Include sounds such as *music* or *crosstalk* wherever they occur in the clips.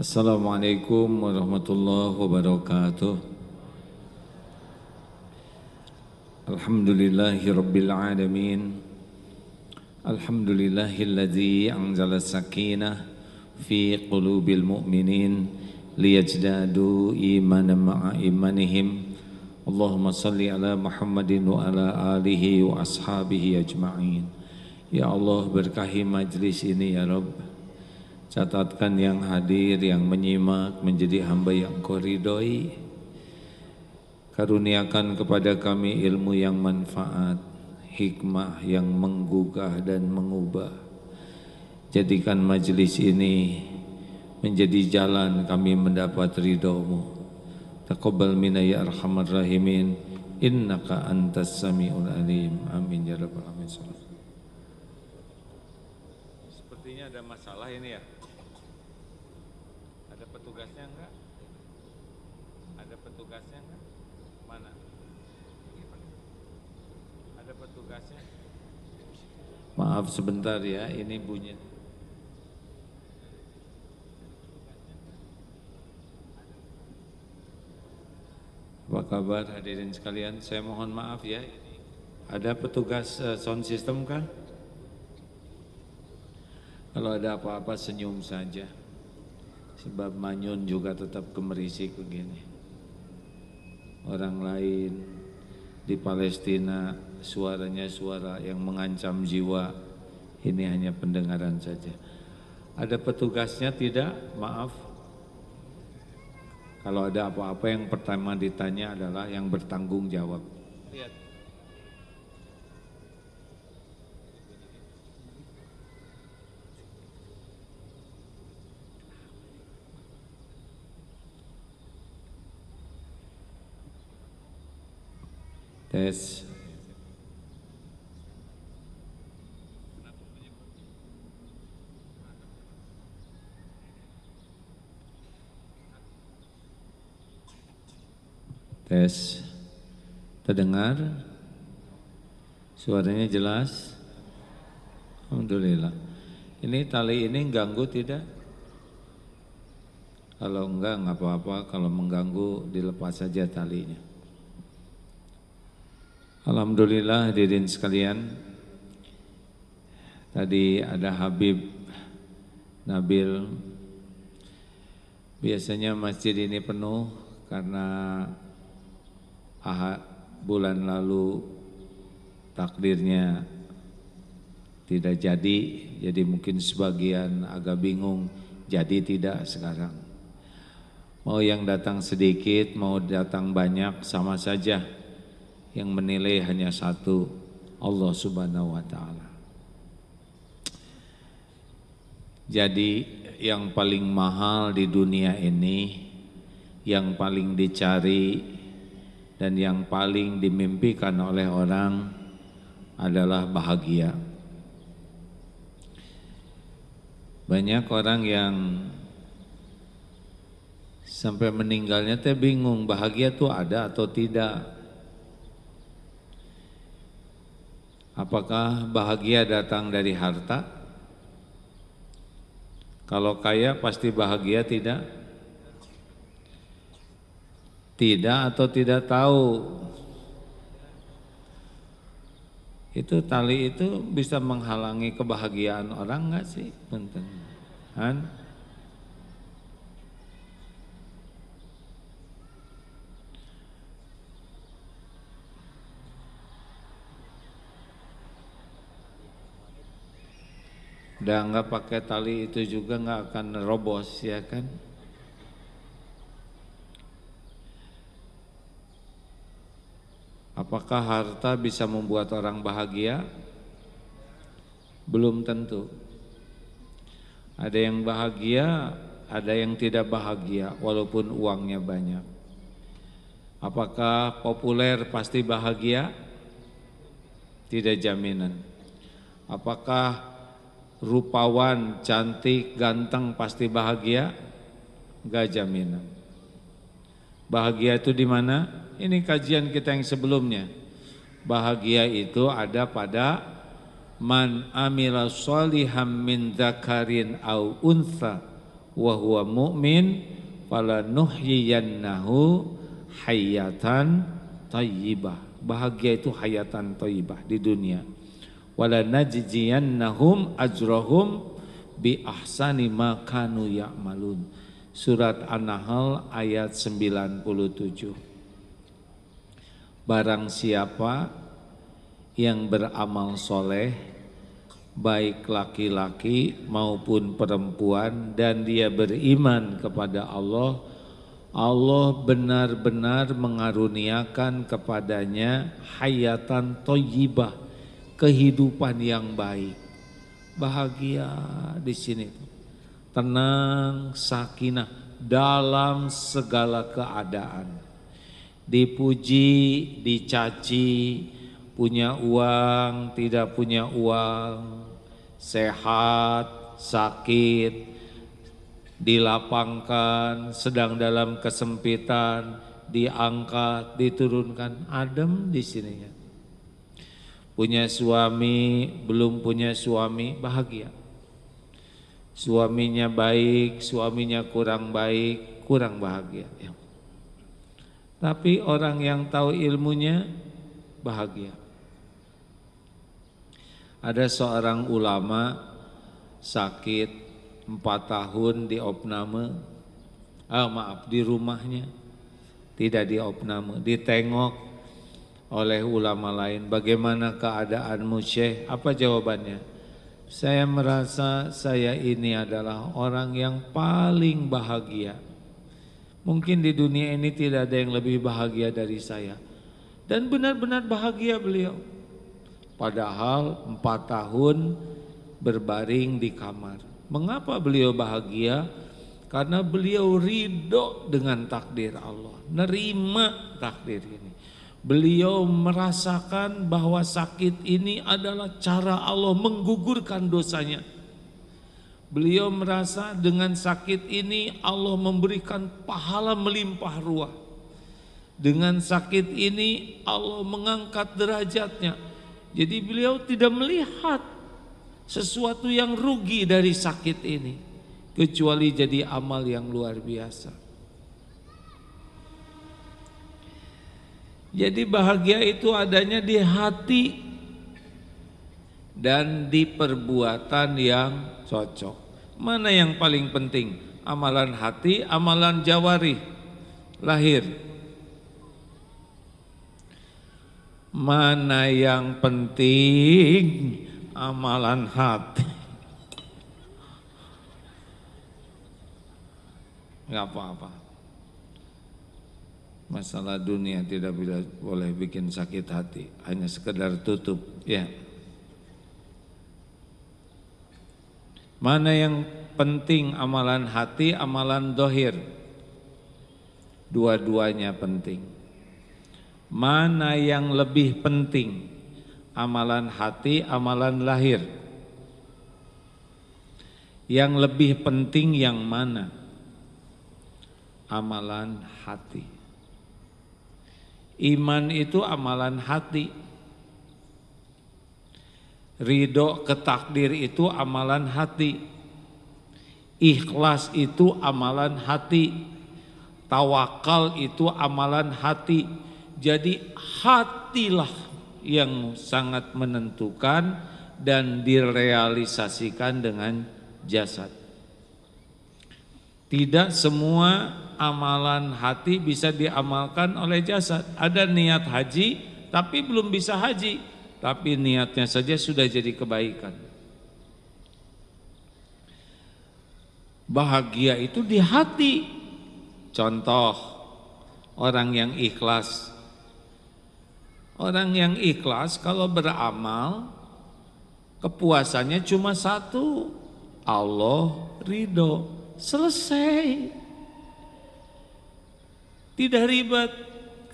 Assalamualaikum warahmatullahi wabarakatuh Alhamdulillahi rabbil alamin Alhamdulillahilladzi anzala sakinah fi qulubil mu'minin liyajdadu imanan ma'a imanihim Allahumma salli ala Muhammadin wa ala alihi wa ashabihi ajma'in Ya Allah berkahi majlis ini ya Rabb Catatkan yang hadir, yang menyimak menjadi hamba yang koridoi. Karuniakan kepada kami ilmu yang manfaat, hikmah yang menggugah dan mengubah. Jadikan majelis ini menjadi jalan kami mendapat ridhomu. Taqabbal minna ya arhamar rahimin. Innaka antas samiul alim. Amin ya rabbal alamin. Sepertinya ada masalah ini ya. Maaf sebentar ya, ini bunyi. Apa kabar hadirin sekalian? Saya mohon maaf ya. Ada petugas eh, sound system kan? Kalau ada apa-apa senyum saja. Sebab manyun juga tetap kemerisik begini. Orang lain di Palestina suaranya suara yang mengancam jiwa. Ini hanya pendengaran saja. Ada petugasnya tidak? Maaf. Kalau ada apa-apa yang pertama ditanya adalah yang bertanggung jawab. Lihat. Tes. Tes. Terdengar? Suaranya jelas? Alhamdulillah. Ini tali ini ganggu tidak? Kalau enggak enggak apa-apa, kalau mengganggu dilepas saja talinya. Alhamdulillah hadirin sekalian. Tadi ada Habib Nabil. Biasanya masjid ini penuh karena ahad bulan lalu takdirnya tidak jadi jadi mungkin sebagian agak bingung jadi tidak sekarang mau yang datang sedikit mau datang banyak sama saja yang menilai hanya satu Allah subhanahu wa ta'ala jadi yang paling mahal di dunia ini yang paling dicari dan yang paling dimimpikan oleh orang adalah bahagia. Banyak orang yang sampai meninggalnya teh bingung bahagia itu ada atau tidak. Apakah bahagia datang dari harta? Kalau kaya pasti bahagia tidak? tidak atau tidak tahu itu tali itu bisa menghalangi kebahagiaan orang nggak sih benten kan udah nggak pakai tali itu juga nggak akan robos ya kan Apakah harta bisa membuat orang bahagia? Belum tentu. Ada yang bahagia, ada yang tidak bahagia walaupun uangnya banyak. Apakah populer pasti bahagia? Tidak jaminan. Apakah rupawan, cantik, ganteng pasti bahagia? Gak jaminan. Bahagia itu di mana? Ini kajian kita yang sebelumnya. Bahagia itu ada pada man amila soliham min dzakarin au unsa wa huwa mu'min falanuhyiyannahu hayatan thayyibah. Bahagia itu hayatan thayyibah di dunia. Wala najjiyannahum ajrahum bi ahsani ma kanu ya'malun. Surat An-Nahl ayat 97. Barang siapa yang beramal soleh Baik laki-laki maupun perempuan Dan dia beriman kepada Allah Allah benar-benar mengaruniakan kepadanya Hayatan toyibah Kehidupan yang baik Bahagia di sini Tenang, sakinah dalam segala keadaan dipuji, dicaci, punya uang, tidak punya uang, sehat, sakit, dilapangkan, sedang dalam kesempitan, diangkat, diturunkan, adem di sininya. Punya suami, belum punya suami, bahagia. Suaminya baik, suaminya kurang baik, kurang bahagia. Ya. Tapi orang yang tahu ilmunya bahagia. Ada seorang ulama sakit empat tahun di opname, ah maaf di rumahnya, tidak di opname, ditengok oleh ulama lain. Bagaimana keadaanmu Syekh? Apa jawabannya? Saya merasa saya ini adalah orang yang paling bahagia Mungkin di dunia ini tidak ada yang lebih bahagia dari saya. Dan benar-benar bahagia beliau. Padahal empat tahun berbaring di kamar. Mengapa beliau bahagia? Karena beliau ridho dengan takdir Allah. Nerima takdir ini. Beliau merasakan bahwa sakit ini adalah cara Allah menggugurkan dosanya Beliau merasa dengan sakit ini Allah memberikan pahala melimpah ruah. Dengan sakit ini Allah mengangkat derajatnya. Jadi beliau tidak melihat sesuatu yang rugi dari sakit ini kecuali jadi amal yang luar biasa. Jadi bahagia itu adanya di hati dan di perbuatan yang cocok. Mana yang paling penting? Amalan hati, amalan jawari, lahir. Mana yang penting? Amalan hati. Enggak apa-apa. Masalah dunia tidak boleh bikin sakit hati, hanya sekedar tutup, ya. Yeah. Mana yang penting amalan hati, amalan dohir? Dua-duanya penting. Mana yang lebih penting? Amalan hati, amalan lahir. Yang lebih penting yang mana? Amalan hati. Iman itu amalan hati. Ridho ketakdir itu amalan hati. Ikhlas itu amalan hati. Tawakal itu amalan hati. Jadi hatilah yang sangat menentukan dan direalisasikan dengan jasad. Tidak semua amalan hati bisa diamalkan oleh jasad. Ada niat haji tapi belum bisa haji tapi niatnya saja sudah jadi kebaikan. Bahagia itu di hati. Contoh orang yang ikhlas. Orang yang ikhlas kalau beramal kepuasannya cuma satu, Allah ridho. Selesai. Tidak ribet.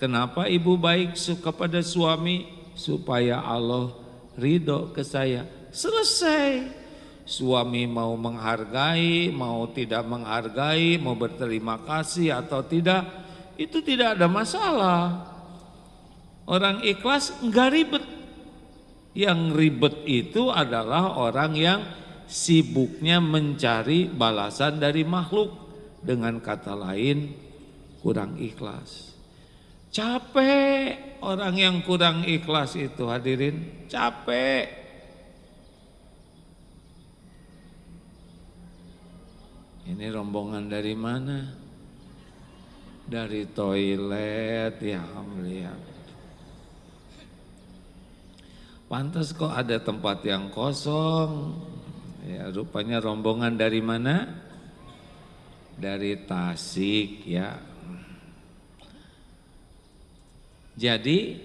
Kenapa ibu baik kepada suami? supaya Allah ridho ke saya. Selesai. Suami mau menghargai, mau tidak menghargai, mau berterima kasih atau tidak, itu tidak ada masalah. Orang ikhlas nggak ribet. Yang ribet itu adalah orang yang sibuknya mencari balasan dari makhluk. Dengan kata lain, kurang ikhlas. Capek orang yang kurang ikhlas itu hadirin, capek. Ini rombongan dari mana? Dari toilet ya melihat. Pantas kok ada tempat yang kosong. Ya, rupanya rombongan dari mana? Dari Tasik ya. Jadi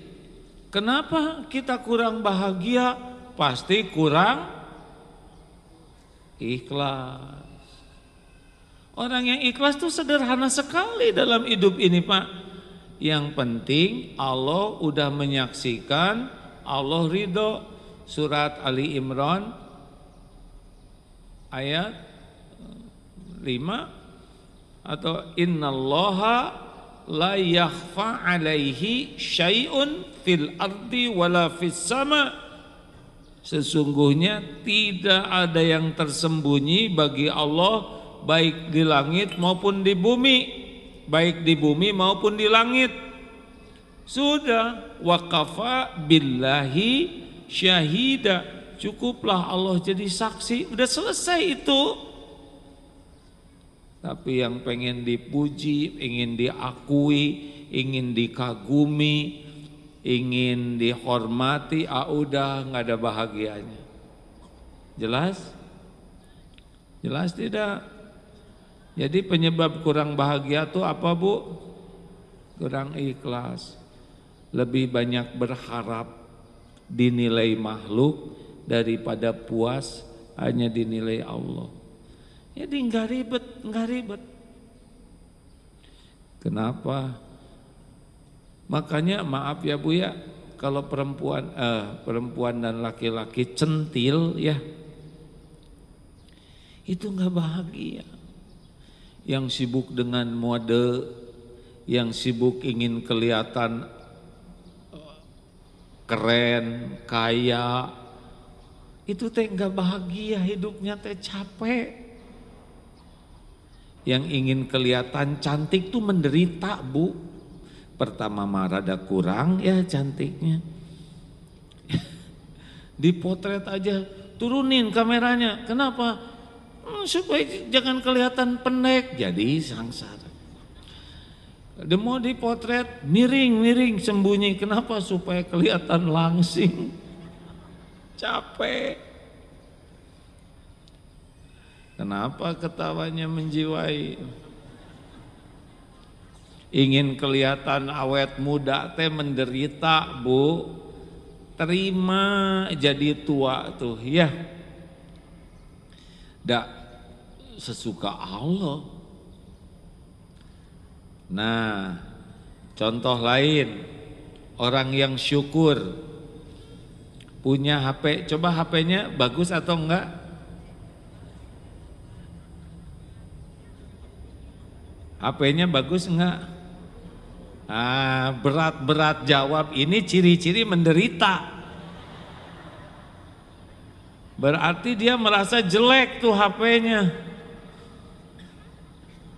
kenapa kita kurang bahagia? Pasti kurang ikhlas. Orang yang ikhlas itu sederhana sekali dalam hidup ini Pak. Yang penting Allah udah menyaksikan Allah ridho surat Ali Imran ayat 5 atau innallaha la yakhfa alaihi syai'un fil ardi wala fis sama sesungguhnya tidak ada yang tersembunyi bagi Allah baik di langit maupun di bumi baik di bumi maupun di langit sudah waqafa billahi syahida cukuplah Allah jadi saksi sudah selesai itu tapi yang pengen dipuji, ingin diakui, ingin dikagumi, ingin dihormati, ah udah nggak ada bahagianya. Jelas? Jelas tidak? Jadi penyebab kurang bahagia itu apa bu? Kurang ikhlas. Lebih banyak berharap dinilai makhluk daripada puas hanya dinilai Allah. Jadi ya, nggak ribet, nggak ribet. Kenapa? Makanya maaf ya Bu ya, kalau perempuan eh, perempuan dan laki-laki centil ya, itu nggak bahagia. Yang sibuk dengan mode, yang sibuk ingin kelihatan eh, keren, kaya, itu teh nggak bahagia hidupnya teh capek yang ingin kelihatan cantik tuh menderita bu pertama marah ada kurang ya cantiknya *laughs* dipotret aja turunin kameranya kenapa hmm, supaya jangan kelihatan pendek jadi sangsara demo dipotret miring miring sembunyi kenapa supaya kelihatan langsing *laughs* capek Kenapa ketawanya menjiwai? Ingin kelihatan awet muda teh menderita, Bu. Terima jadi tua tuh, ya. Dak sesuka Allah. Nah, contoh lain orang yang syukur punya HP, coba HP-nya bagus atau enggak? HP-nya bagus enggak? berat ah, berat-berat jawab ini ciri-ciri menderita. Berarti dia merasa jelek tuh HP-nya.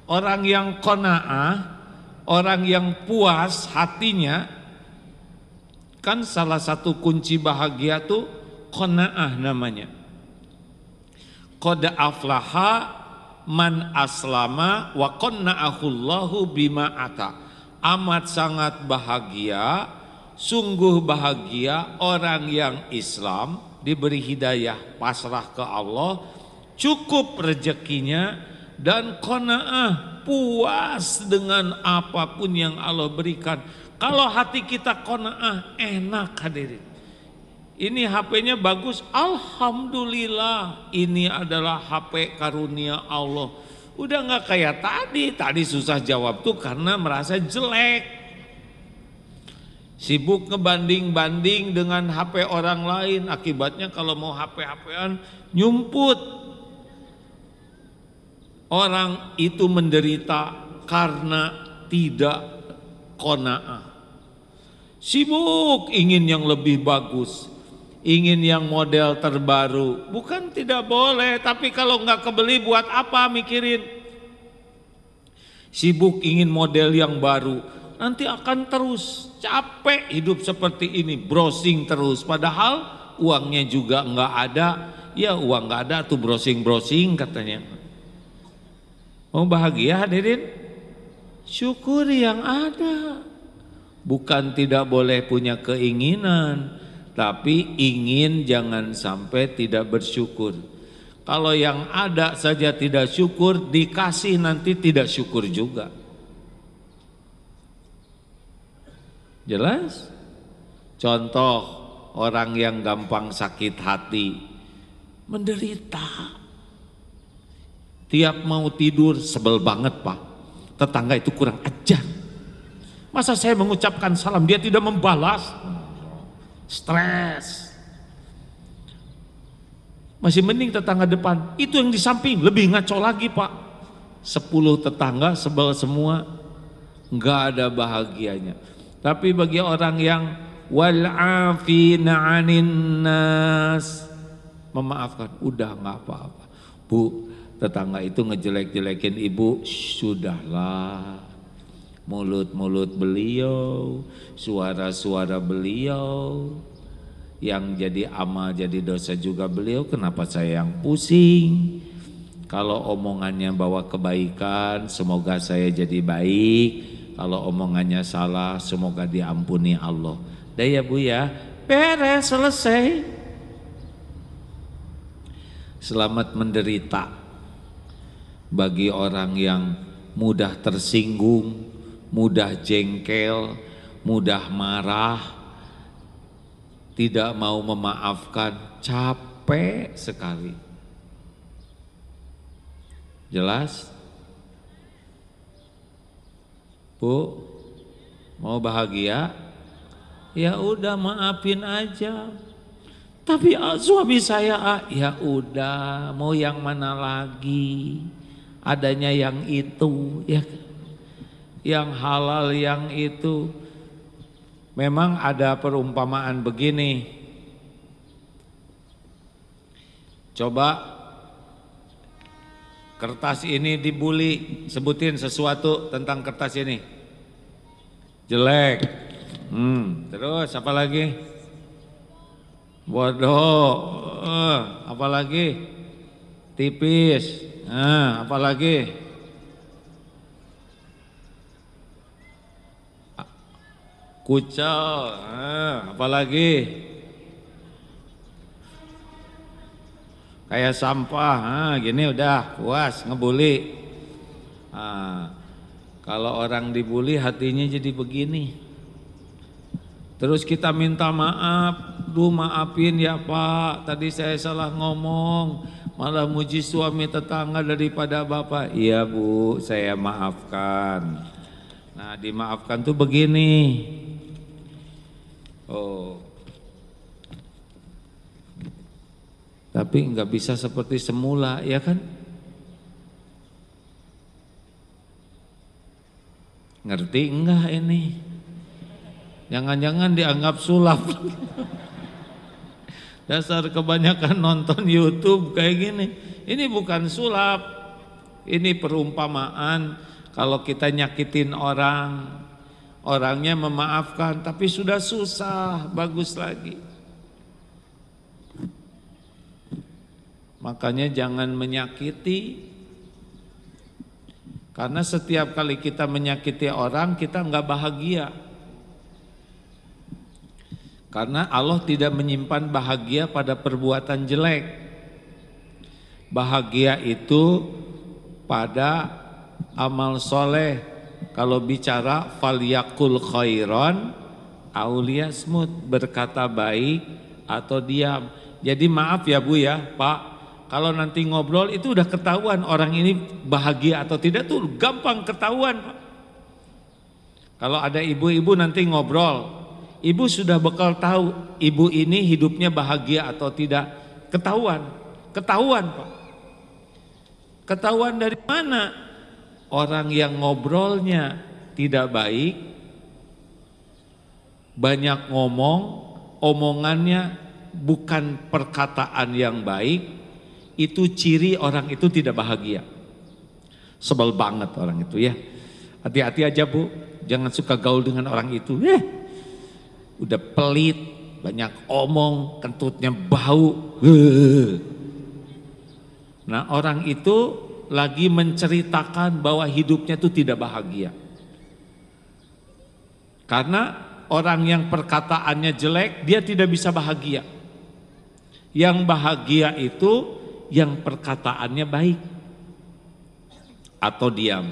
Orang yang kona'ah, orang yang puas hatinya, kan salah satu kunci bahagia tuh kona'ah namanya. Koda aflaha man aslama wa qanna'ahullahu bima ata. Amat sangat bahagia, sungguh bahagia orang yang Islam diberi hidayah pasrah ke Allah, cukup rezekinya dan qanaah puas dengan apapun yang Allah berikan. Kalau hati kita qanaah enak hadirin. Ini HP-nya bagus, alhamdulillah. Ini adalah HP karunia Allah. Udah gak kayak tadi, tadi susah jawab tuh karena merasa jelek. Sibuk ngebanding-banding dengan HP orang lain, akibatnya kalau mau HP-HPan nyumput. Orang itu menderita karena tidak kona'ah. Sibuk ingin yang lebih bagus, ingin yang model terbaru. Bukan tidak boleh, tapi kalau nggak kebeli buat apa mikirin? Sibuk ingin model yang baru, nanti akan terus capek hidup seperti ini, browsing terus. Padahal uangnya juga nggak ada, ya uang nggak ada tuh browsing-browsing katanya. Mau bahagia hadirin? Syukuri yang ada. Bukan tidak boleh punya keinginan, tapi ingin jangan sampai tidak bersyukur. Kalau yang ada saja tidak syukur, dikasih nanti tidak syukur juga. Jelas? Contoh orang yang gampang sakit hati menderita. Tiap mau tidur sebel banget, Pak. Tetangga itu kurang ajar. Masa saya mengucapkan salam dia tidak membalas? stres. Masih mending tetangga depan. Itu yang di samping lebih ngaco lagi pak. Sepuluh tetangga sebel semua. Nggak ada bahagianya. Tapi bagi orang yang wal'afina nas. Memaafkan. Udah nggak apa-apa. Bu tetangga itu ngejelek-jelekin ibu. Sudahlah mulut-mulut beliau, suara-suara beliau yang jadi amal jadi dosa juga beliau kenapa saya yang pusing kalau omongannya bawa kebaikan semoga saya jadi baik kalau omongannya salah semoga diampuni Allah dah ya bu ya beres selesai selamat menderita bagi orang yang mudah tersinggung mudah jengkel, mudah marah, tidak mau memaafkan, capek sekali. Jelas? Bu, mau bahagia? Ya udah maafin aja. Tapi ah, suami saya, ah, ya udah, mau yang mana lagi? Adanya yang itu, ya kan? yang halal yang itu. Memang ada perumpamaan begini. Coba kertas ini dibully, sebutin sesuatu tentang kertas ini. Jelek. Hmm, terus apa lagi? Bodoh. Uh, lagi? Tipis. Eh, apa lagi? kucel, nah, apalagi kayak sampah, nah, gini udah puas ngebully. Nah, kalau orang dibully hatinya jadi begini. Terus kita minta maaf, duh maafin ya Pak, tadi saya salah ngomong, malah muji suami tetangga daripada bapak. Iya Bu, saya maafkan. Nah dimaafkan tuh begini, Oh. Tapi nggak bisa seperti semula, ya kan? Ngerti enggak ini? Jangan-jangan dianggap sulap. *laughs* Dasar kebanyakan nonton YouTube kayak gini. Ini bukan sulap. Ini perumpamaan kalau kita nyakitin orang Orangnya memaafkan tapi sudah susah, bagus lagi. Makanya jangan menyakiti karena setiap kali kita menyakiti orang kita nggak bahagia. Karena Allah tidak menyimpan bahagia pada perbuatan jelek. Bahagia itu pada amal soleh, kalau bicara falyakul khairon aulia smut berkata baik atau diam. Jadi maaf ya Bu ya, Pak. Kalau nanti ngobrol itu udah ketahuan orang ini bahagia atau tidak tuh gampang ketahuan, Pak. Kalau ada ibu-ibu nanti ngobrol, ibu sudah bekal tahu ibu ini hidupnya bahagia atau tidak. Ketahuan. Ketahuan, Pak. Ketahuan dari mana? orang yang ngobrolnya tidak baik, banyak ngomong, omongannya bukan perkataan yang baik, itu ciri orang itu tidak bahagia. Sebel banget orang itu ya. Hati-hati aja bu, jangan suka gaul dengan orang itu. Eh, udah pelit, banyak omong, kentutnya bau. Nah orang itu lagi menceritakan bahwa hidupnya itu tidak bahagia. Karena orang yang perkataannya jelek, dia tidak bisa bahagia. Yang bahagia itu yang perkataannya baik atau diam.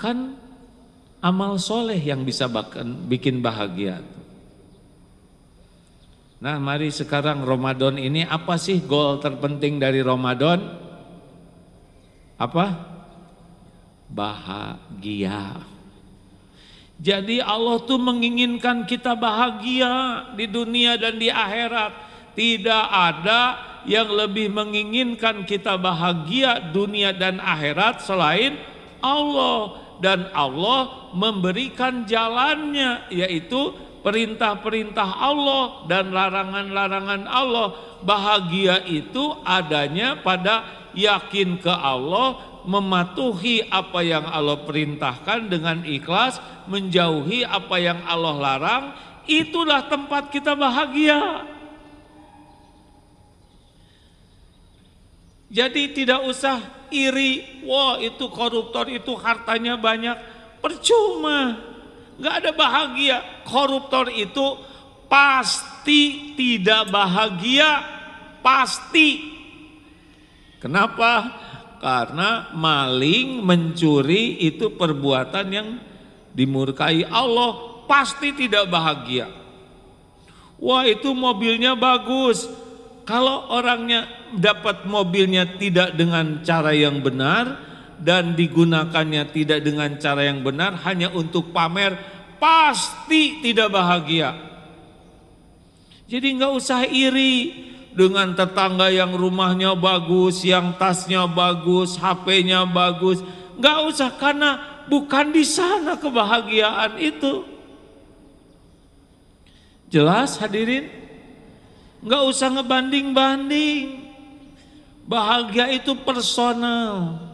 Kan amal soleh yang bisa bikin bahagia. Nah mari sekarang Ramadan ini apa sih goal terpenting dari Ramadan? Apa? Bahagia. Jadi Allah tuh menginginkan kita bahagia di dunia dan di akhirat. Tidak ada yang lebih menginginkan kita bahagia dunia dan akhirat selain Allah. Dan Allah memberikan jalannya yaitu perintah-perintah Allah dan larangan-larangan Allah. Bahagia itu adanya pada yakin ke Allah, mematuhi apa yang Allah perintahkan dengan ikhlas, menjauhi apa yang Allah larang, itulah tempat kita bahagia. Jadi tidak usah iri, wah itu koruptor itu hartanya banyak, percuma nggak ada bahagia. Koruptor itu pasti tidak bahagia, pasti. Kenapa? Karena maling, mencuri itu perbuatan yang dimurkai Allah, pasti tidak bahagia. Wah, itu mobilnya bagus. Kalau orangnya dapat mobilnya tidak dengan cara yang benar, dan digunakannya tidak dengan cara yang benar hanya untuk pamer pasti tidak bahagia. Jadi nggak usah iri dengan tetangga yang rumahnya bagus, yang tasnya bagus, HP-nya bagus. Nggak usah karena bukan di sana kebahagiaan itu. Jelas hadirin? Nggak usah ngebanding-banding. Bahagia itu personal.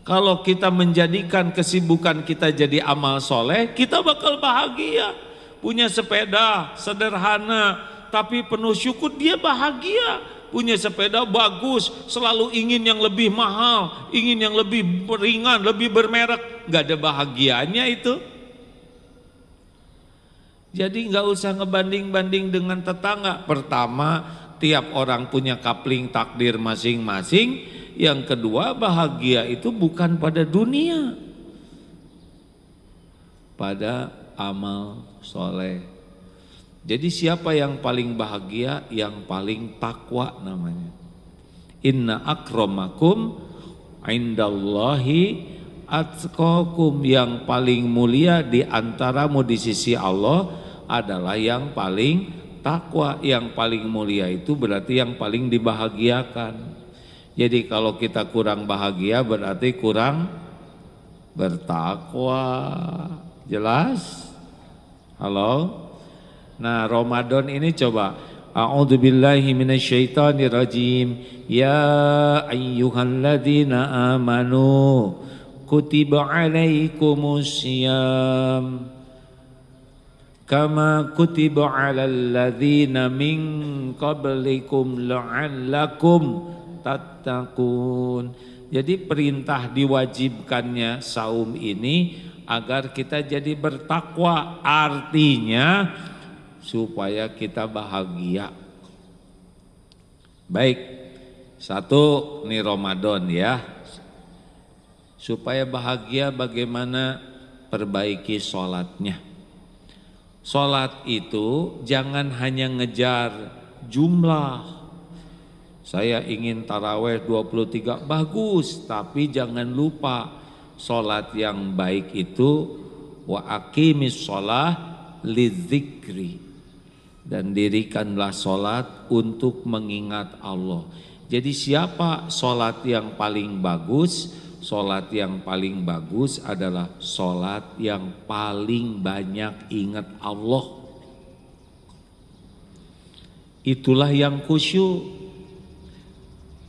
Kalau kita menjadikan kesibukan kita jadi amal soleh, kita bakal bahagia. Punya sepeda sederhana, tapi penuh syukur dia bahagia. Punya sepeda bagus, selalu ingin yang lebih mahal, ingin yang lebih ringan, lebih bermerek. Gak ada bahagianya itu. Jadi gak usah ngebanding-banding dengan tetangga. Pertama, tiap orang punya kapling takdir masing-masing yang kedua, bahagia itu bukan pada dunia, pada amal soleh. Jadi, siapa yang paling bahagia, yang paling takwa namanya. Inna akromakum indallahi atqakum yang paling mulia di antaramu di sisi Allah adalah yang paling takwa yang paling mulia itu berarti yang paling dibahagiakan jadi kalau kita kurang bahagia berarti kurang bertakwa. Jelas? Halo? Nah, Ramadan ini coba A'udzu billahi minasyaitonir rajim. Ya ayyuhalladzina amanu kutiba alaikumusiyam kama kutiba alal ladzina min qablikum la'allakum tat tattaqun. Jadi perintah diwajibkannya saum ini agar kita jadi bertakwa artinya supaya kita bahagia. Baik. Satu nih Ramadan ya. Supaya bahagia bagaimana perbaiki sholatnya. Sholat itu jangan hanya ngejar jumlah saya ingin taraweh 23 bagus, tapi jangan lupa solat yang baik itu wa akimis sholat lidzikri dan dirikanlah solat untuk mengingat Allah. Jadi siapa solat yang paling bagus? Solat yang paling bagus adalah solat yang paling banyak ingat Allah. Itulah yang khusyuk.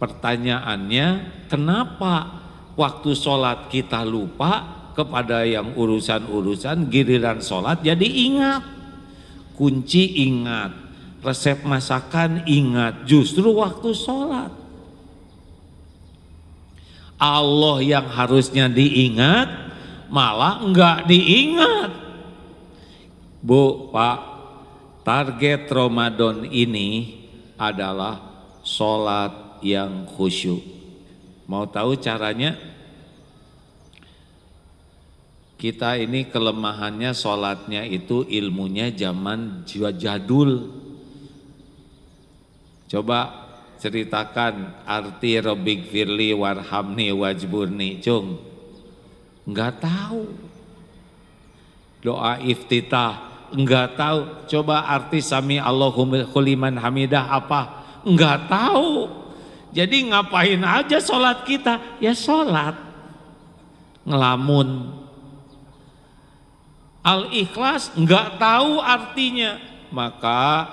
Pertanyaannya, kenapa waktu sholat kita lupa kepada yang urusan-urusan giliran sholat jadi ingat. Kunci ingat, resep masakan ingat, justru waktu sholat. Allah yang harusnya diingat malah enggak diingat. Bu, Pak, target Ramadan ini adalah sholat yang khusyuk. Mau tahu caranya? Kita ini kelemahannya sholatnya itu ilmunya zaman jadul. Coba ceritakan arti robik firli warhamni wajburni cung. Enggak tahu. Doa iftitah enggak tahu. Coba arti sami Allahumma liman hamidah apa? Enggak tahu. Jadi ngapain aja sholat kita? Ya sholat. Ngelamun. Al-ikhlas nggak tahu artinya. Maka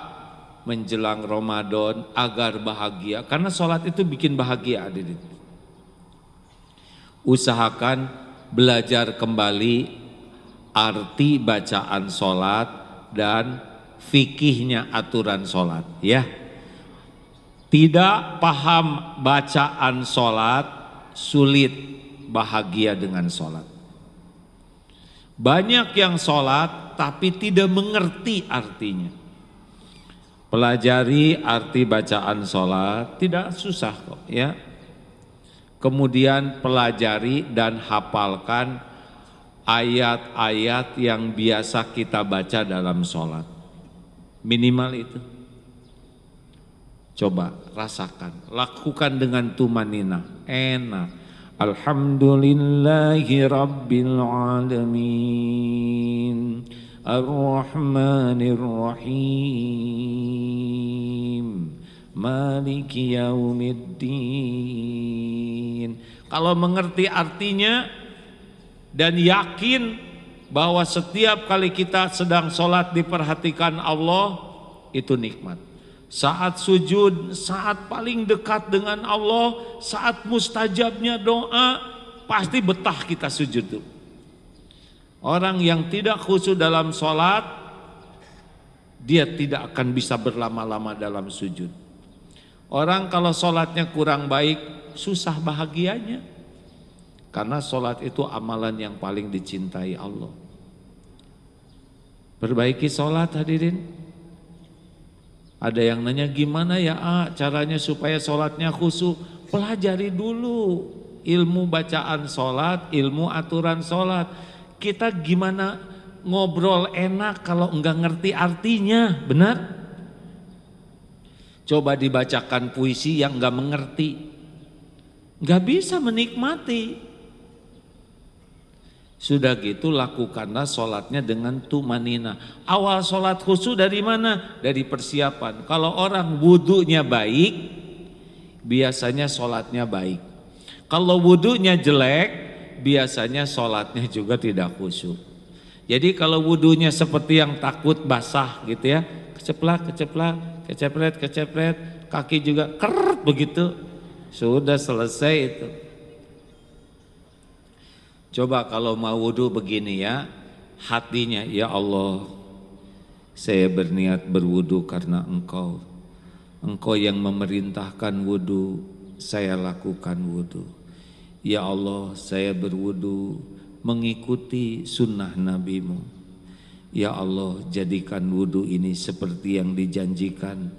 menjelang Ramadan agar bahagia. Karena sholat itu bikin bahagia. Adidit. Usahakan belajar kembali arti bacaan sholat dan fikihnya aturan sholat. Ya. Tidak paham bacaan sholat, sulit bahagia dengan sholat. Banyak yang sholat tapi tidak mengerti artinya. Pelajari arti bacaan sholat tidak susah kok ya. Kemudian pelajari dan hafalkan ayat-ayat yang biasa kita baca dalam sholat. Minimal itu. Coba rasakan, lakukan dengan tumanina, enak. Alhamdulillahi Rabbil Alamin Ar-Rahmanir Rahim Maliki Yaumiddin Kalau mengerti artinya dan yakin bahwa setiap kali kita sedang sholat diperhatikan Allah itu nikmat saat sujud, saat paling dekat dengan Allah, saat mustajabnya doa, pasti betah kita sujud tuh. Orang yang tidak khusyuk dalam sholat, dia tidak akan bisa berlama-lama dalam sujud. Orang kalau sholatnya kurang baik, susah bahagianya. Karena sholat itu amalan yang paling dicintai Allah. Perbaiki sholat hadirin, ada yang nanya gimana ya ah, caranya supaya sholatnya khusyuk. Pelajari dulu ilmu bacaan sholat, ilmu aturan sholat. Kita gimana ngobrol enak kalau enggak ngerti artinya, benar? Coba dibacakan puisi yang enggak mengerti. Enggak bisa menikmati. Sudah gitu lakukanlah sholatnya dengan tumanina. Awal sholat khusus dari mana? Dari persiapan. Kalau orang wudhunya baik, biasanya sholatnya baik. Kalau wudhunya jelek, biasanya sholatnya juga tidak khusyuk. Jadi kalau wudhunya seperti yang takut basah gitu ya, keceplak, keceplak, kecepret, kecepret, kaki juga keret begitu. Sudah selesai itu. Coba kalau mau wudhu begini ya, hatinya ya Allah, saya berniat berwudhu karena Engkau. Engkau yang memerintahkan wudhu, saya lakukan wudhu. Ya Allah, saya berwudhu mengikuti sunnah nabimu. Ya Allah, jadikan wudhu ini seperti yang dijanjikan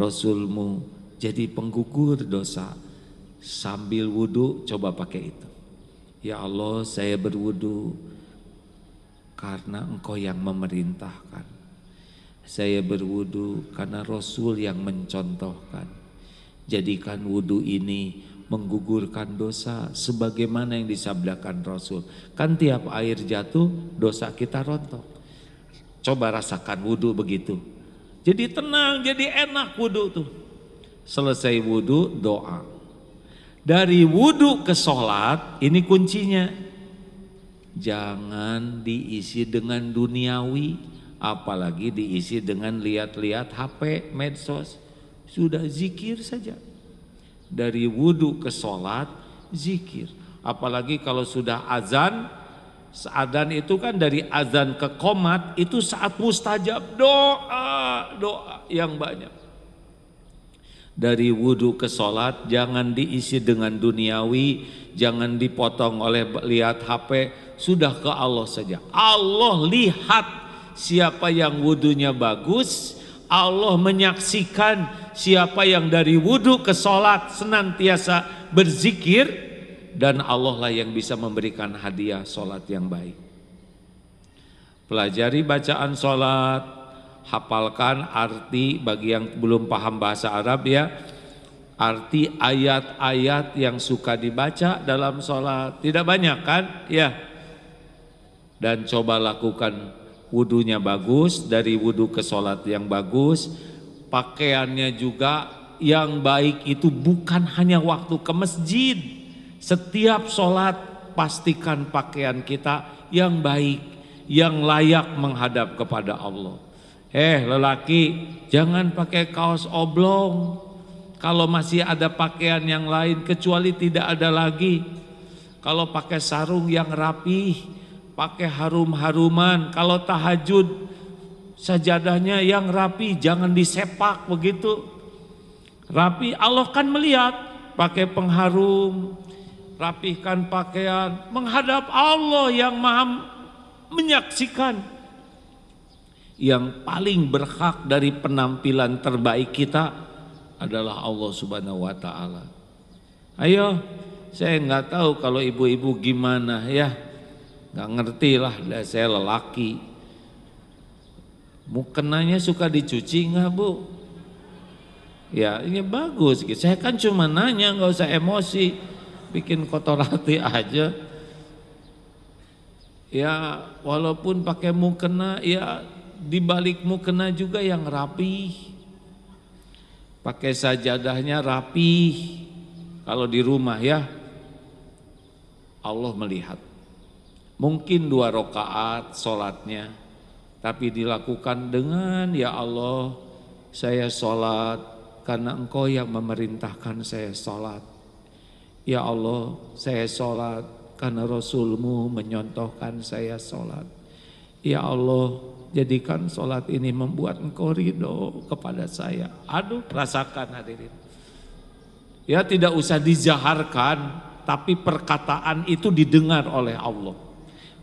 Rasulmu. Jadi penggugur dosa. Sambil wudhu, coba pakai itu. Ya Allah saya berwudu karena engkau yang memerintahkan. Saya berwudu karena Rasul yang mencontohkan. Jadikan wudu ini menggugurkan dosa sebagaimana yang disabdakan Rasul. Kan tiap air jatuh dosa kita rontok. Coba rasakan wudu begitu. Jadi tenang, jadi enak wudu tuh. Selesai wudu doa. Dari wudhu ke sholat ini kuncinya. Jangan diisi dengan duniawi. Apalagi diisi dengan lihat-lihat HP, medsos. Sudah zikir saja. Dari wudhu ke sholat, zikir. Apalagi kalau sudah azan, Seadan itu kan dari azan ke komat itu saat mustajab doa doa yang banyak dari wudhu ke sholat jangan diisi dengan duniawi jangan dipotong oleh lihat HP sudah ke Allah saja Allah lihat siapa yang wudhunya bagus Allah menyaksikan siapa yang dari wudhu ke sholat senantiasa berzikir dan Allah lah yang bisa memberikan hadiah sholat yang baik pelajari bacaan sholat hafalkan arti bagi yang belum paham bahasa Arab ya arti ayat-ayat yang suka dibaca dalam sholat tidak banyak kan ya dan coba lakukan wudhunya bagus dari wudhu ke sholat yang bagus pakaiannya juga yang baik itu bukan hanya waktu ke masjid setiap sholat pastikan pakaian kita yang baik yang layak menghadap kepada Allah Eh lelaki jangan pakai kaos oblong Kalau masih ada pakaian yang lain kecuali tidak ada lagi Kalau pakai sarung yang rapih Pakai harum-haruman Kalau tahajud sajadahnya yang rapi jangan disepak begitu Rapi Allah kan melihat pakai pengharum Rapihkan pakaian menghadap Allah yang maha menyaksikan yang paling berhak dari penampilan terbaik kita adalah Allah Subhanahu wa taala. Ayo, saya nggak tahu kalau ibu-ibu gimana ya. nggak ngerti lah, saya lelaki. Mukenanya suka dicuci nggak bu? Ya ini bagus, saya kan cuma nanya nggak usah emosi, bikin kotor hati aja. Ya walaupun pakai mukena ya di balik mukena juga yang rapi. Pakai sajadahnya rapi. Kalau di rumah ya Allah melihat. Mungkin dua rokaat sholatnya, tapi dilakukan dengan ya Allah saya sholat karena engkau yang memerintahkan saya sholat. Ya Allah saya sholat karena Rasulmu menyontohkan saya sholat. Ya Allah Jadikan sholat ini membuat engkau ridho kepada saya. Aduh rasakan hadirin. Ya tidak usah dijaharkan tapi perkataan itu didengar oleh Allah.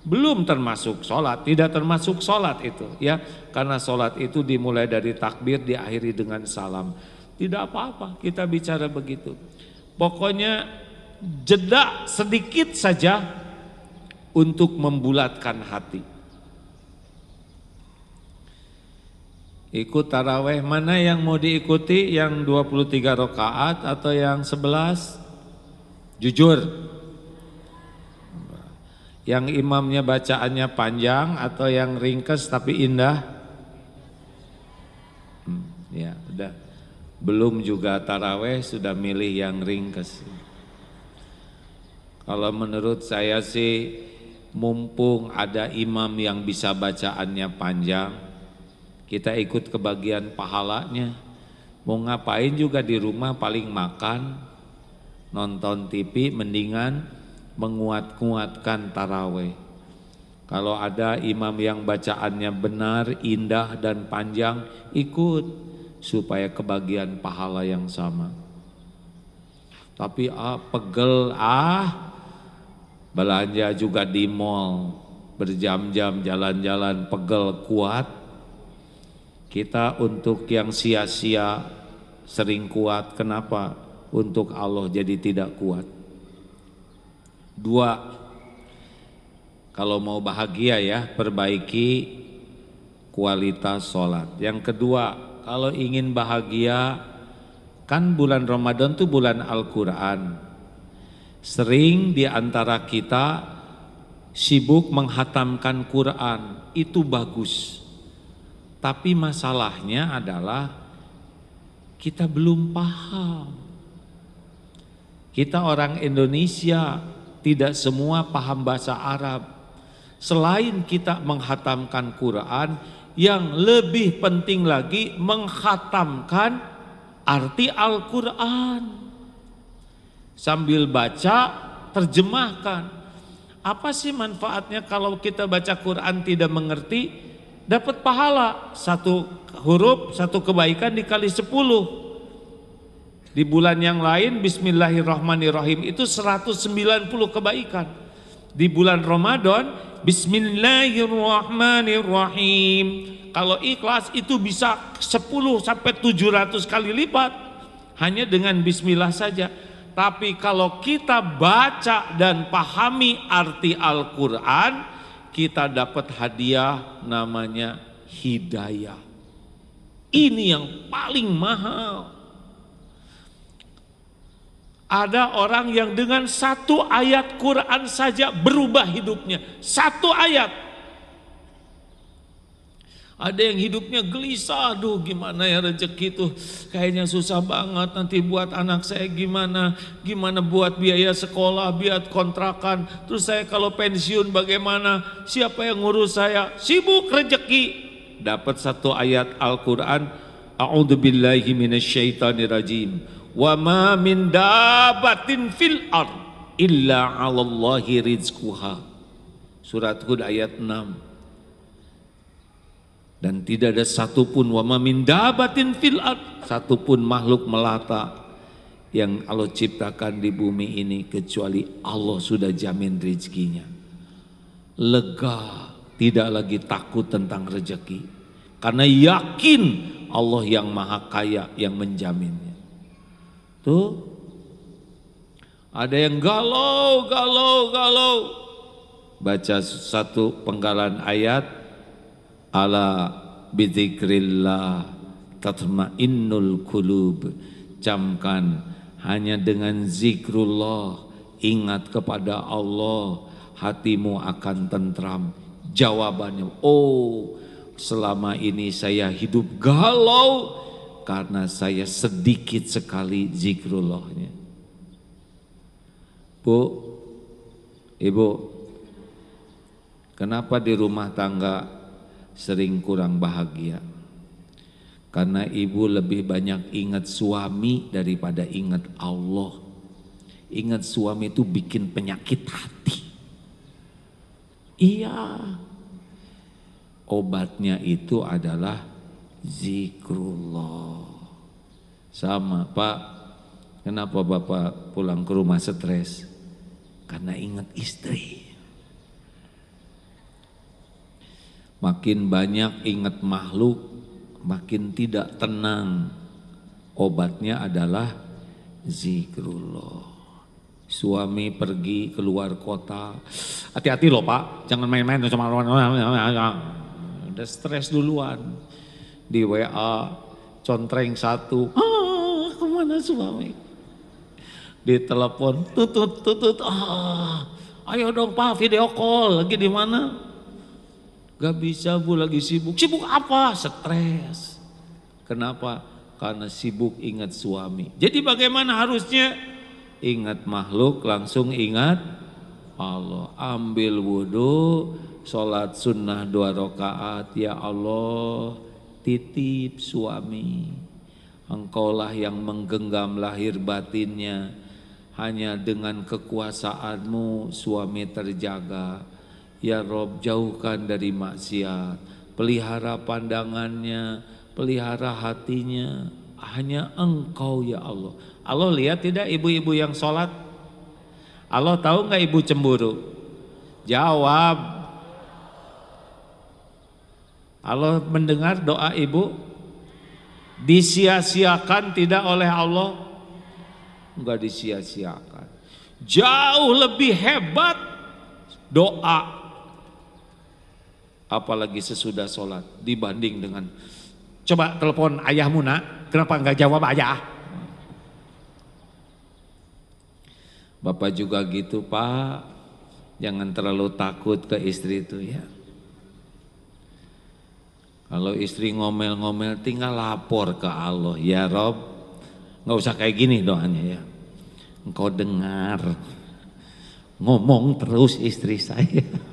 Belum termasuk sholat, tidak termasuk sholat itu ya. Karena sholat itu dimulai dari takbir diakhiri dengan salam. Tidak apa-apa kita bicara begitu. Pokoknya jeda sedikit saja untuk membulatkan hati. Ikut taraweh mana yang mau diikuti yang 23 rakaat atau yang 11? Jujur. Yang imamnya bacaannya panjang atau yang ringkas tapi indah? Hmm, ya, udah. Belum juga taraweh sudah milih yang ringkas. Kalau menurut saya sih mumpung ada imam yang bisa bacaannya panjang kita ikut kebagian pahalanya. Mau ngapain juga di rumah paling makan, nonton TV mendingan menguat-kuatkan taraweh. Kalau ada imam yang bacaannya benar, indah dan panjang, ikut supaya kebagian pahala yang sama. Tapi ah, pegel ah belanja juga di mall berjam-jam jalan-jalan pegel kuat kita untuk yang sia-sia sering kuat, kenapa? Untuk Allah jadi tidak kuat. Dua, kalau mau bahagia ya perbaiki kualitas sholat. Yang kedua, kalau ingin bahagia kan bulan Ramadan tuh bulan Al-Quran. Sering diantara kita sibuk menghatamkan Quran itu bagus. Tapi masalahnya adalah kita belum paham. Kita orang Indonesia tidak semua paham bahasa Arab. Selain kita menghatamkan Quran, yang lebih penting lagi menghatamkan arti Al-Quran. Sambil baca, terjemahkan. Apa sih manfaatnya kalau kita baca Quran tidak mengerti? dapat pahala satu huruf satu kebaikan dikali sepuluh di bulan yang lain Bismillahirrahmanirrahim itu 190 kebaikan di bulan Ramadan Bismillahirrahmanirrahim kalau ikhlas itu bisa 10 sampai 700 kali lipat hanya dengan bismillah saja tapi kalau kita baca dan pahami arti Al-Quran kita dapat hadiah namanya hidayah. Ini yang paling mahal. Ada orang yang dengan satu ayat Quran saja berubah hidupnya. Satu ayat ada yang hidupnya gelisah, aduh gimana ya rezeki tuh kayaknya susah banget nanti buat anak saya gimana, gimana buat biaya sekolah, biat kontrakan, terus saya kalau pensiun bagaimana, siapa yang ngurus saya, sibuk rezeki. Dapat satu ayat Al-Quran, A'udzubillahi rajim Wa ma min dabatin fil ard illa 'alallahi rizquha. Surat Hud ayat 6 dan tidak ada satupun wama min dabatin fil ard satupun makhluk melata yang Allah ciptakan di bumi ini kecuali Allah sudah jamin rezekinya lega tidak lagi takut tentang rezeki karena yakin Allah yang maha kaya yang menjaminnya tuh ada yang galau galau galau baca satu penggalan ayat ala bidzikrillah tatmainnul kulub camkan hanya dengan zikrullah ingat kepada Allah hatimu akan tentram jawabannya oh selama ini saya hidup galau karena saya sedikit sekali zikrullahnya Bu Ibu kenapa di rumah tangga sering kurang bahagia. Karena ibu lebih banyak ingat suami daripada ingat Allah. Ingat suami itu bikin penyakit hati. Iya. Obatnya itu adalah zikrullah. Sama, Pak. Kenapa Bapak pulang ke rumah stres? Karena ingat istri. Makin banyak ingat makhluk, makin tidak tenang. Obatnya adalah zikrullah. Suami pergi keluar kota. Hati-hati loh pak, jangan main-main sama orang-orang. Udah stres duluan. Di WA, contreng satu. Ah, kemana suami? Ditelepon, tutut, tutut. Ah, ayo dong pak video call, lagi di mana? Gak bisa bu lagi sibuk. Sibuk apa? Stres. Kenapa? Karena sibuk ingat suami. Jadi bagaimana harusnya? Ingat makhluk langsung ingat Allah. Ambil wudhu, sholat sunnah dua rakaat. Ya Allah titip suami. Engkaulah yang menggenggam lahir batinnya. Hanya dengan kekuasaanmu suami terjaga. Ya Rob jauhkan dari maksiat Pelihara pandangannya Pelihara hatinya Hanya engkau ya Allah Allah lihat tidak ibu-ibu yang sholat Allah tahu nggak ibu cemburu Jawab Allah mendengar doa ibu Disia-siakan tidak oleh Allah Enggak disia-siakan Jauh lebih hebat doa apalagi sesudah sholat dibanding dengan coba telepon ayahmu nak kenapa nggak jawab ayah Bapak juga gitu pak jangan terlalu takut ke istri itu ya kalau istri ngomel-ngomel tinggal lapor ke Allah ya Rob nggak usah kayak gini doanya ya engkau dengar ngomong terus istri saya *laughs*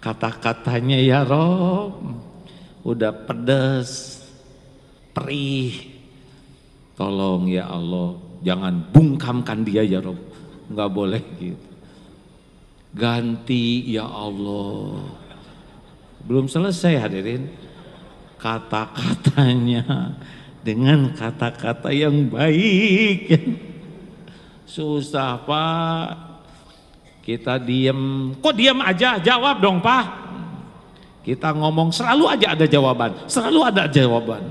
Kata-katanya ya Rob udah pedes, perih. Tolong ya Allah, jangan bungkamkan dia ya Rob. nggak boleh gitu. Ganti ya Allah. Belum selesai hadirin. Kata-katanya dengan kata-kata yang baik. Susah Pak kita diem, kok diem aja? Jawab dong pak. Kita ngomong selalu aja ada jawaban, selalu ada jawaban.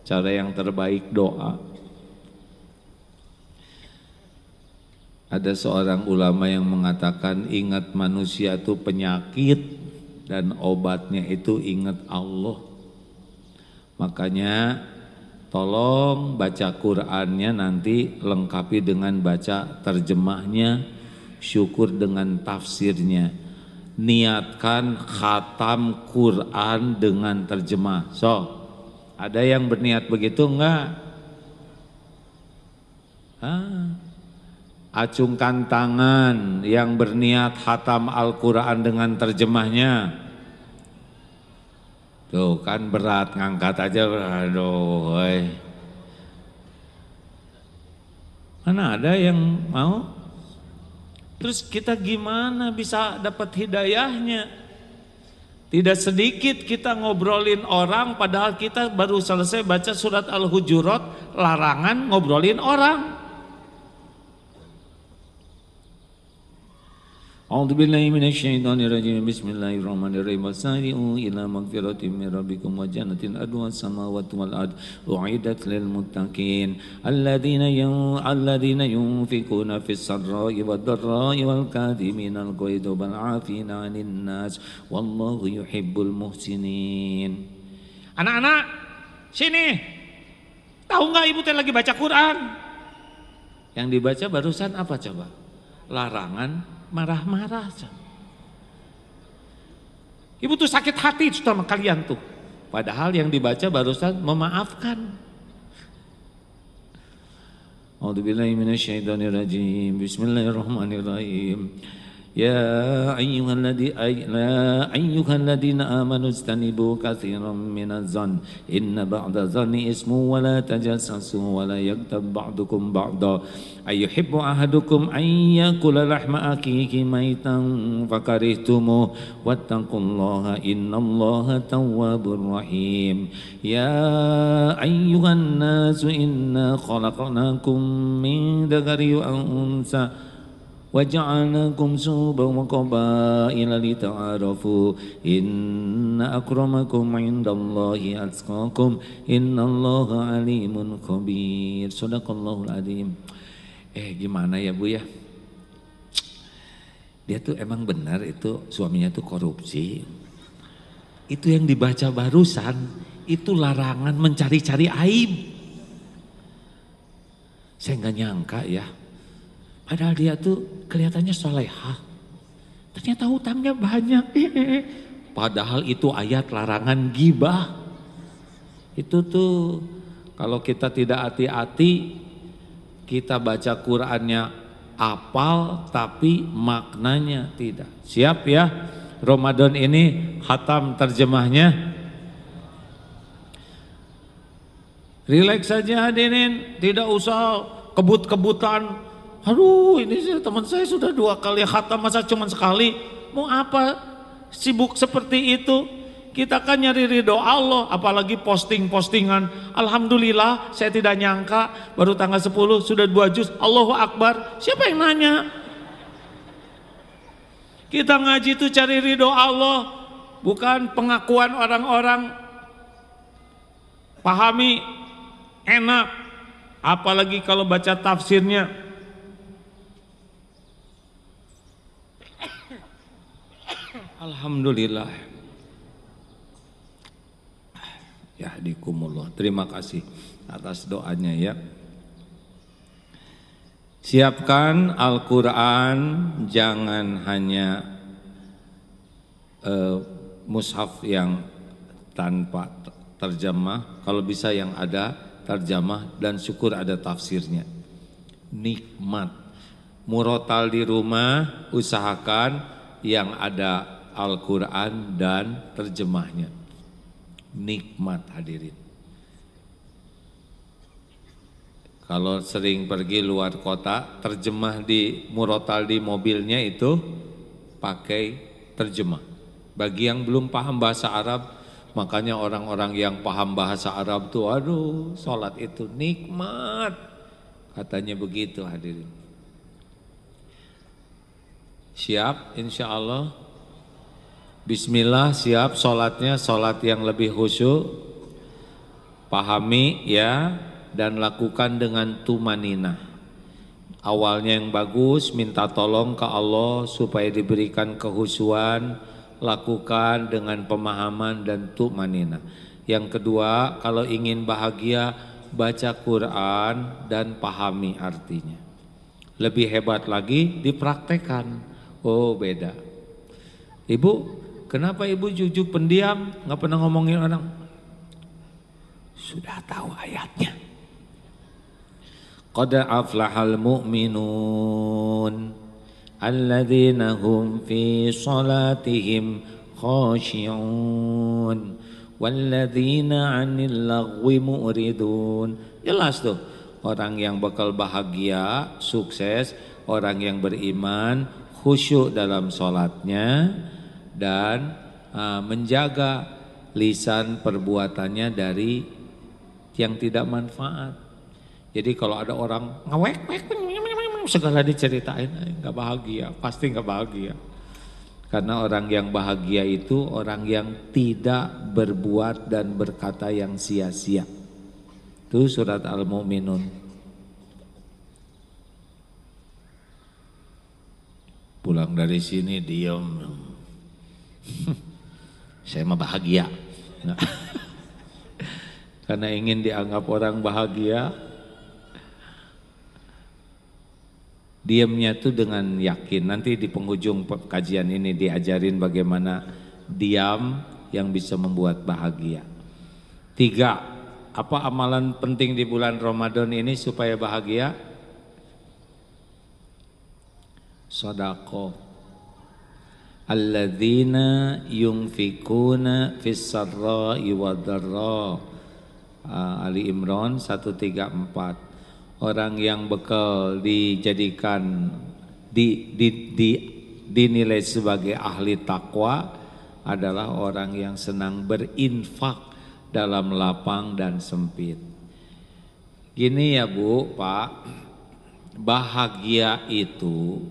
Cara yang terbaik doa. Ada seorang ulama yang mengatakan ingat manusia itu penyakit dan obatnya itu ingat Allah. Makanya tolong baca Qur'annya nanti lengkapi dengan baca terjemahnya syukur dengan tafsirnya niatkan khatam Quran dengan terjemah so ada yang berniat begitu enggak acungkan tangan yang berniat khatam Al-Quran dengan terjemahnya tuh kan berat ngangkat aja aduh woy. mana ada yang mau Terus kita gimana bisa dapat hidayahnya? Tidak sedikit kita ngobrolin orang padahal kita baru selesai baca surat Al-Hujurat larangan ngobrolin orang. A'udzu billahi minasy syaithanir rajim. Bismillahirrahmanirrahim. Wasari'u ila magfiratin min rabbikum wa jannatin adwa samawati wal ard. Wa'idat lil muttaqin. Alladziina yu'alladziina yunfikuna fis sarra'i wad dharra'i wal kadhimin al ghayd wa bal 'afina 'anil nas. Wallahu yuhibbul muhsinin. Anak-anak, sini. Tahu nggak ibu teh lagi baca Quran? Yang dibaca barusan apa coba? Larangan marah-marah. saja. Ibu tuh sakit hati sama kalian tuh. Padahal yang dibaca barusan memaafkan. A'udzubillahiminasyaitonirrajim. Bismillahirrahmanirrahim. يا أيها, الذي أيها الذين آمنوا اجتنبوا كثيرا من الظن إن بعض الظن اسم ولا تجسسوا ولا يكتب بعضكم بعضا أيحب أحدكم أن يأكل لحم أخيه ميتا فكرهتموه واتقوا الله إن الله تواب رحيم يا أيها الناس إنا خلقناكم من ذكر وأنثى وجعلناكم شعوبا وقبائل لتعارفوا إن أكرمكم عند الله أتقاكم إن الله عليم خبير صدق الله العظيم eh gimana ya Bu ya dia tuh emang benar itu suaminya tuh korupsi itu yang dibaca barusan itu larangan mencari-cari aib saya nggak nyangka ya Padahal dia tuh kelihatannya soleha. Ternyata hutangnya banyak. *laughs* Padahal itu ayat larangan gibah. Itu tuh kalau kita tidak hati-hati kita baca Qur'annya apal tapi maknanya tidak. Siap ya? Ramadan ini hatam terjemahnya. Relax saja hadirin, tidak usah kebut-kebutan Aduh ini sih teman saya sudah dua kali khatam masa cuma sekali. Mau apa sibuk seperti itu? Kita kan nyari ridho Allah, apalagi posting-postingan. Alhamdulillah, saya tidak nyangka baru tanggal 10 sudah dua juz. Allahu Akbar. Siapa yang nanya? Kita ngaji itu cari ridho Allah, bukan pengakuan orang-orang. Pahami, enak. Apalagi kalau baca tafsirnya, Alhamdulillah. Ya dikumuloh. Terima kasih atas doanya ya. Siapkan Al-Quran, jangan hanya uh, mushaf yang tanpa terjemah, kalau bisa yang ada terjemah dan syukur ada tafsirnya. Nikmat. Murotal di rumah usahakan yang ada Al-Quran dan terjemahnya. Nikmat hadirin. Kalau sering pergi luar kota, terjemah di murotal di mobilnya itu pakai terjemah. Bagi yang belum paham bahasa Arab, makanya orang-orang yang paham bahasa Arab tuh, aduh, sholat itu nikmat. Katanya begitu hadirin. Siap, insya Allah Bismillah siap sholatnya sholat yang lebih khusyuk pahami ya dan lakukan dengan tumanina awalnya yang bagus minta tolong ke Allah supaya diberikan kehusuan lakukan dengan pemahaman dan tumanina yang kedua kalau ingin bahagia baca Quran dan pahami artinya lebih hebat lagi dipraktekan oh beda ibu Kenapa ibu jujur pendiam, nggak pernah ngomongin orang? Sudah tahu ayatnya. Qad aflahal mu'minun alladzina hum fi salatihim khashi'un walladzina 'anil lagwi mu'ridun. Jelas tuh orang yang bakal bahagia, sukses, orang yang beriman, khusyuk dalam sholatnya, dan uh, menjaga lisan perbuatannya dari yang tidak manfaat. Jadi kalau ada orang ngewek wek segala diceritain eh, nggak bahagia, pasti nggak bahagia. Karena orang yang bahagia itu orang yang tidak berbuat dan berkata yang sia-sia. Itu surat Al-Mu'minun. Pulang dari sini diam. *laughs* saya mah bahagia nah. *laughs* karena ingin dianggap orang bahagia diamnya tuh dengan yakin nanti di penghujung kajian ini diajarin bagaimana diam yang bisa membuat bahagia tiga apa amalan penting di bulan Ramadan ini supaya bahagia sodako alladzina yunfikuna fis sarra'i ah, Ali Imran 134 orang yang bekal dijadikan di, di, di, dinilai sebagai ahli takwa adalah orang yang senang berinfak dalam lapang dan sempit gini ya Bu Pak bahagia itu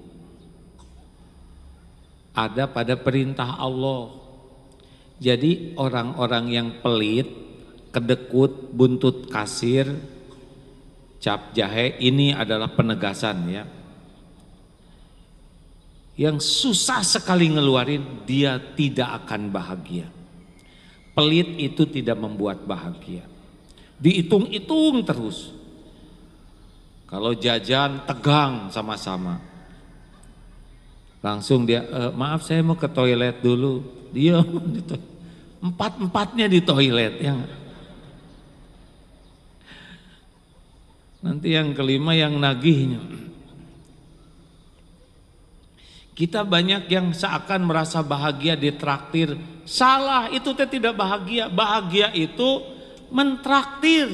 ada pada perintah Allah. Jadi orang-orang yang pelit, kedekut, buntut kasir, cap jahe ini adalah penegasan ya. Yang susah sekali ngeluarin dia tidak akan bahagia. Pelit itu tidak membuat bahagia. Dihitung-hitung terus. Kalau jajan tegang sama-sama Langsung dia, e, maaf saya mau ke toilet dulu. Dia *laughs* empat-empatnya di toilet. yang Nanti yang kelima yang nagihnya. Kita banyak yang seakan merasa bahagia ditraktir. Salah, itu teh tidak bahagia. Bahagia itu mentraktir.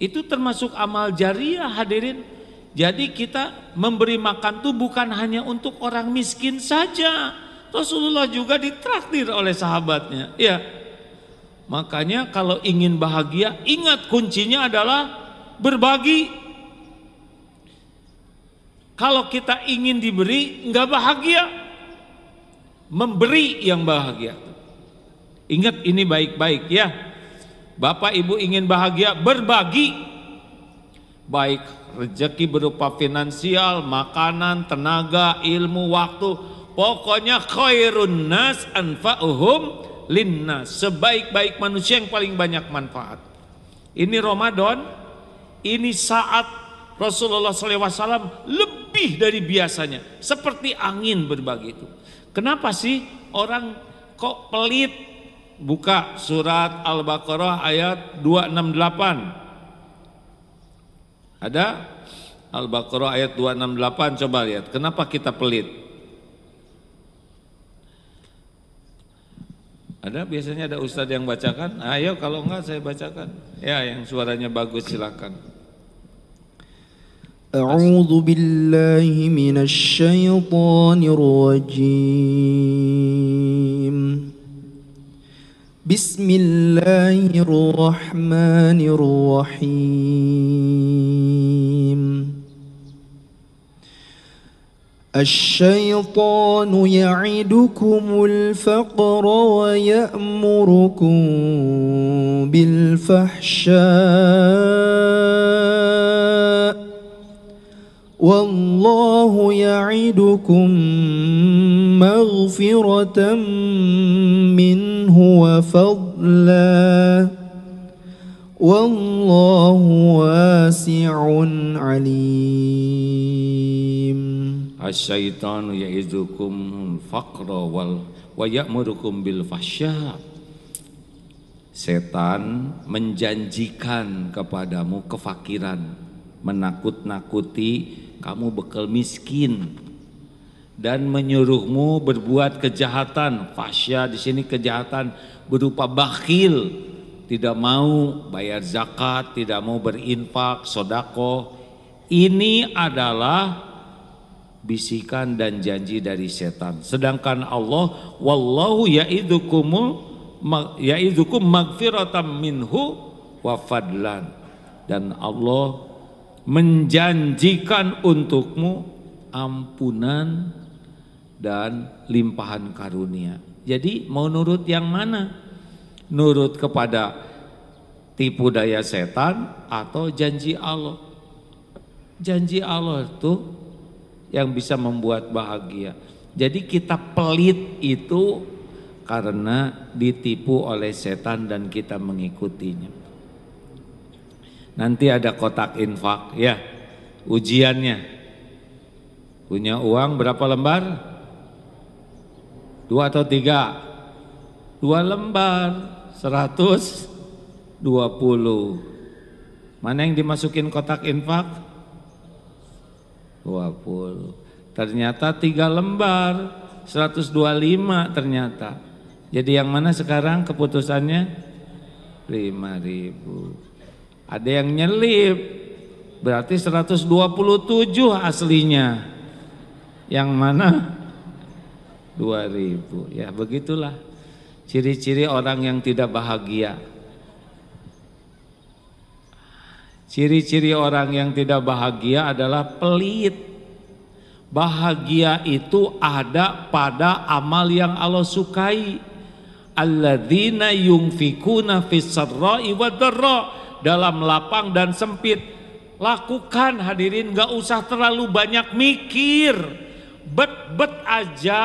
Itu termasuk amal jariah hadirin jadi kita memberi makan tuh bukan hanya untuk orang miskin saja. Rasulullah juga ditraktir oleh sahabatnya. Ya. Makanya kalau ingin bahagia, ingat kuncinya adalah berbagi. Kalau kita ingin diberi, enggak bahagia. Memberi yang bahagia. Ingat ini baik-baik ya. Bapak Ibu ingin bahagia, berbagi baik rezeki berupa finansial, makanan, tenaga, ilmu, waktu. Pokoknya khairun nas anfa'uhum linna. Sebaik-baik manusia yang paling banyak manfaat. Ini Ramadan, ini saat Rasulullah SAW lebih dari biasanya. Seperti angin berbagi itu. Kenapa sih orang kok pelit buka surat Al-Baqarah ayat 268. Ada Al-Baqarah ayat 268 coba lihat. Kenapa kita pelit? Ada biasanya ada ustadz yang bacakan. Ayo kalau enggak saya bacakan. Ya yang suaranya bagus silakan. A'udzu billahi minasy syaithanir rajim. بسم الله الرحمن الرحيم الشيطان يعدكم الفقر ويأمركم بالفحشاء والله يعدكم مغفرة منه وفضلا والله واسع عليم الشيطان يعدكم الفقر wal wa ya'murukum Setan menjanjikan kepadamu kefakiran, menakut-nakuti kamu bekal miskin dan menyuruhmu berbuat kejahatan. Fasya di sini kejahatan berupa bakhil, tidak mau bayar zakat, tidak mau berinfak, sodako. Ini adalah bisikan dan janji dari setan. Sedangkan Allah, wallahu yaidukumul yaidukum magfiratam minhu wa fadlan. Dan Allah menjanjikan untukmu ampunan dan limpahan karunia. Jadi mau nurut yang mana? Nurut kepada tipu daya setan atau janji Allah? Janji Allah itu yang bisa membuat bahagia. Jadi kita pelit itu karena ditipu oleh setan dan kita mengikutinya. Nanti ada kotak infak ya. Ujiannya. Punya uang berapa lembar? Dua atau tiga? Dua lembar. Seratus dua puluh. Mana yang dimasukin kotak infak? Dua puluh. Ternyata tiga lembar. seratus dua lima. ternyata. Jadi yang mana sekarang keputusannya? Lima ribu. Ada yang nyelip. Berarti 127 aslinya. Yang mana? 2000. Ya begitulah ciri-ciri orang yang tidak bahagia. Ciri-ciri orang yang tidak bahagia adalah pelit. Bahagia itu ada pada amal yang Allah sukai. Alladzina fis sarra'i dalam lapang dan sempit. Lakukan hadirin, gak usah terlalu banyak mikir. Bet-bet aja.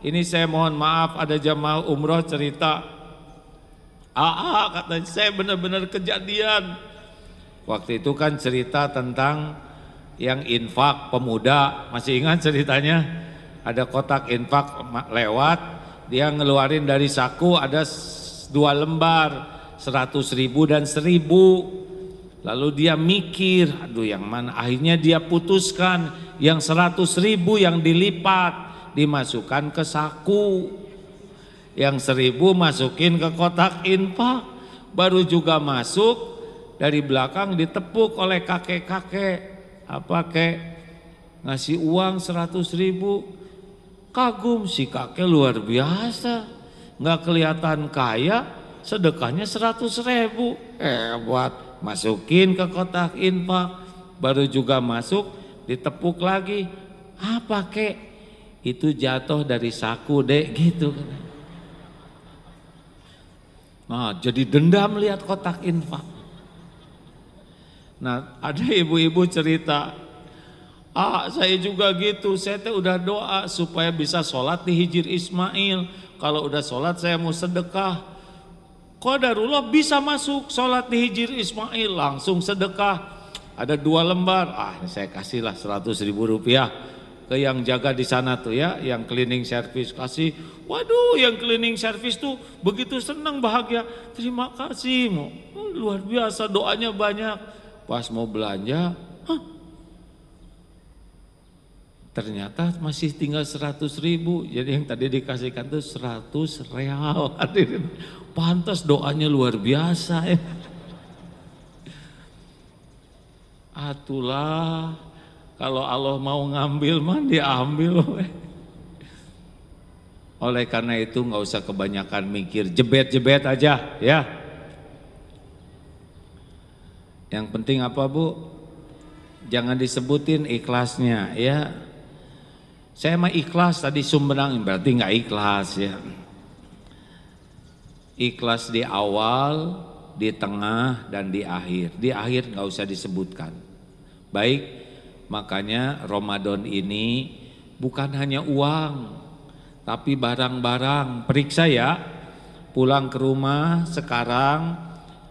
Ini saya mohon maaf ada jamaah umroh cerita. Aa katanya saya benar-benar kejadian. Waktu itu kan cerita tentang yang infak pemuda. Masih ingat ceritanya? Ada kotak infak lewat, dia ngeluarin dari saku ada dua lembar seratus ribu dan seribu lalu dia mikir aduh yang mana akhirnya dia putuskan yang seratus ribu yang dilipat dimasukkan ke saku yang seribu masukin ke kotak infak baru juga masuk dari belakang ditepuk oleh kakek-kakek apa kek ngasih uang seratus ribu kagum si kakek luar biasa nggak kelihatan kaya sedekahnya seratus ribu eh buat masukin ke kotak infak baru juga masuk ditepuk lagi apa kek itu jatuh dari saku dek gitu nah jadi dendam lihat kotak infak nah ada ibu-ibu cerita ah saya juga gitu saya tuh udah doa supaya bisa sholat di hijir Ismail kalau udah sholat saya mau sedekah Qadarullah bisa masuk sholat di Hijir Ismail langsung sedekah ada dua lembar ah ini saya kasihlah seratus ribu rupiah ke yang jaga di sana tuh ya yang cleaning service kasih waduh yang cleaning service tuh begitu senang bahagia terima kasih mau hmm, luar biasa doanya banyak pas mau belanja Hah, Ternyata masih tinggal 100 ribu, jadi yang tadi dikasihkan itu 100 real. Hadirin. *laughs* Pantas doanya luar biasa ya. Atulah kalau Allah mau ngambil mah diambil. Oleh karena itu nggak usah kebanyakan mikir, jebet-jebet aja ya. Yang penting apa bu? Jangan disebutin ikhlasnya ya saya mah ikhlas tadi sumberang berarti nggak ikhlas ya. Ikhlas di awal, di tengah dan di akhir. Di akhir nggak usah disebutkan. Baik, makanya Ramadan ini bukan hanya uang, tapi barang-barang. Periksa ya, pulang ke rumah sekarang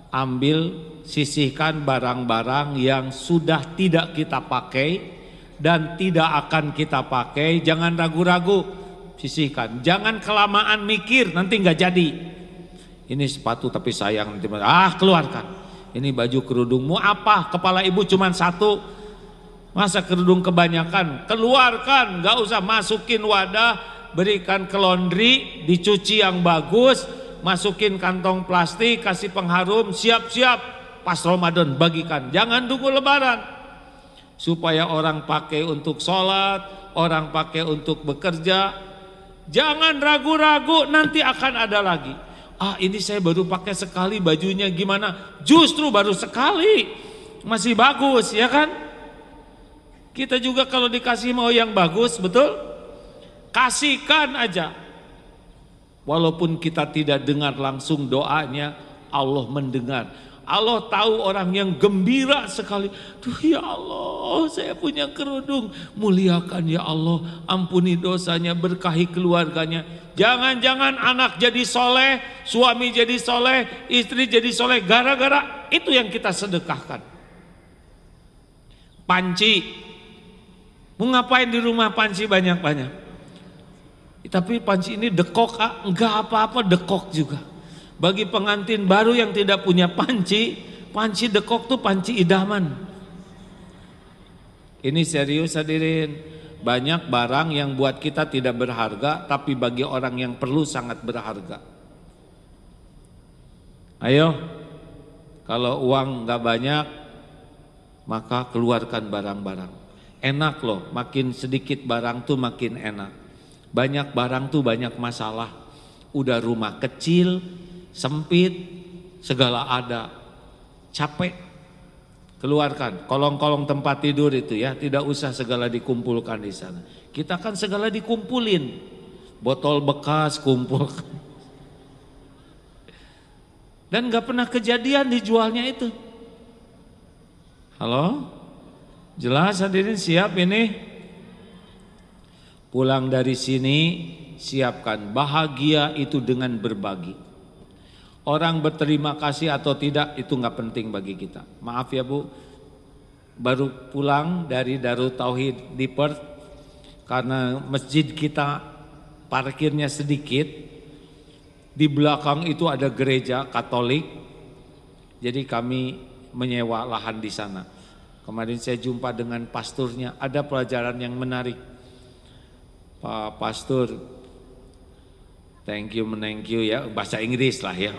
ambil sisihkan barang-barang yang sudah tidak kita pakai dan tidak akan kita pakai, jangan ragu-ragu, sisihkan. Jangan kelamaan mikir, nanti nggak jadi. Ini sepatu tapi sayang nanti ah keluarkan. Ini baju kerudungmu apa? Kepala ibu cuma satu. Masa kerudung kebanyakan? Keluarkan, nggak usah masukin wadah, berikan ke laundry, dicuci yang bagus, masukin kantong plastik, kasih pengharum, siap-siap pas Ramadan bagikan. Jangan tunggu lebaran supaya orang pakai untuk sholat, orang pakai untuk bekerja. Jangan ragu-ragu, nanti akan ada lagi. Ah, ini saya baru pakai sekali bajunya gimana? Justru baru sekali masih bagus, ya kan? Kita juga kalau dikasih mau yang bagus, betul? Kasihkan aja. Walaupun kita tidak dengar langsung doanya, Allah mendengar Allah tahu orang yang gembira sekali. Tuh ya Allah, saya punya kerudung. Muliakan ya Allah, ampuni dosanya, berkahi keluarganya. Jangan-jangan anak jadi soleh, suami jadi soleh, istri jadi soleh. Gara-gara itu yang kita sedekahkan. Panci. Mau ngapain di rumah panci banyak-banyak? Tapi panci ini dekok, enggak apa-apa dekok juga. Bagi pengantin baru yang tidak punya panci, panci dekok tuh panci idaman. Ini serius hadirin. Banyak barang yang buat kita tidak berharga tapi bagi orang yang perlu sangat berharga. Ayo, kalau uang nggak banyak maka keluarkan barang-barang. Enak loh, makin sedikit barang tuh makin enak. Banyak barang tuh banyak masalah. Udah rumah kecil, sempit, segala ada, capek, keluarkan kolong-kolong tempat tidur itu ya, tidak usah segala dikumpulkan di sana. Kita kan segala dikumpulin, botol bekas kumpulkan. Dan gak pernah kejadian dijualnya itu. Halo? Jelas hadirin siap ini? Pulang dari sini siapkan bahagia itu dengan berbagi. Orang berterima kasih atau tidak itu nggak penting bagi kita. Maaf ya Bu, baru pulang dari Darut Tauhid di Perth karena masjid kita parkirnya sedikit. Di belakang itu ada gereja Katolik. Jadi kami menyewa lahan di sana. Kemarin saya jumpa dengan pasturnya, ada pelajaran yang menarik. Pak Pastur thank you menank you ya bahasa Inggris lah ya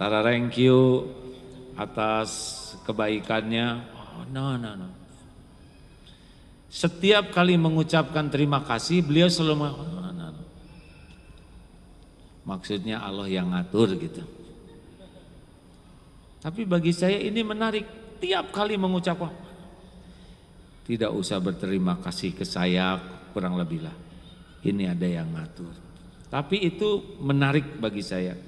Tara thank you atas kebaikannya oh, no no no setiap kali mengucapkan terima kasih beliau selalu oh, no, no, no. maksudnya Allah yang ngatur gitu tapi bagi saya ini menarik tiap kali mengucapkan tidak usah berterima kasih ke saya kurang lebih lah ini ada yang ngatur tapi itu menarik bagi saya.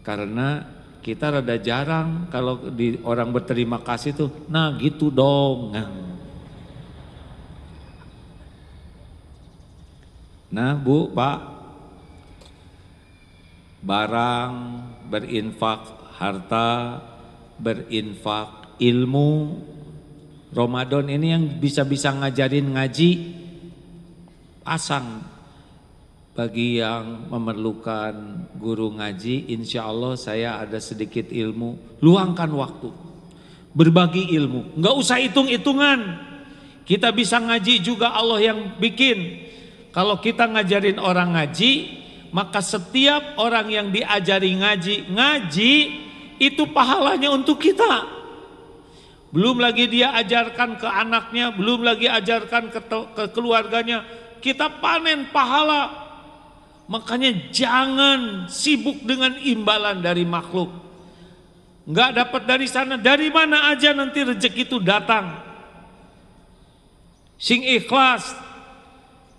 Karena kita rada jarang kalau di orang berterima kasih tuh, nah gitu dong. Nah, nah Bu, Pak, barang berinfak, harta berinfak, ilmu Ramadan ini yang bisa-bisa ngajarin ngaji pasang bagi yang memerlukan guru ngaji, insya Allah saya ada sedikit ilmu. Luangkan waktu, berbagi ilmu, nggak usah hitung-hitungan. Kita bisa ngaji juga Allah yang bikin. Kalau kita ngajarin orang ngaji, maka setiap orang yang diajari ngaji, ngaji itu pahalanya untuk kita. Belum lagi dia ajarkan ke anaknya, belum lagi ajarkan ke, ke keluarganya. Kita panen pahala Makanya jangan sibuk dengan imbalan dari makhluk. Nggak dapat dari sana, dari mana aja nanti rezeki itu datang. Sing ikhlas,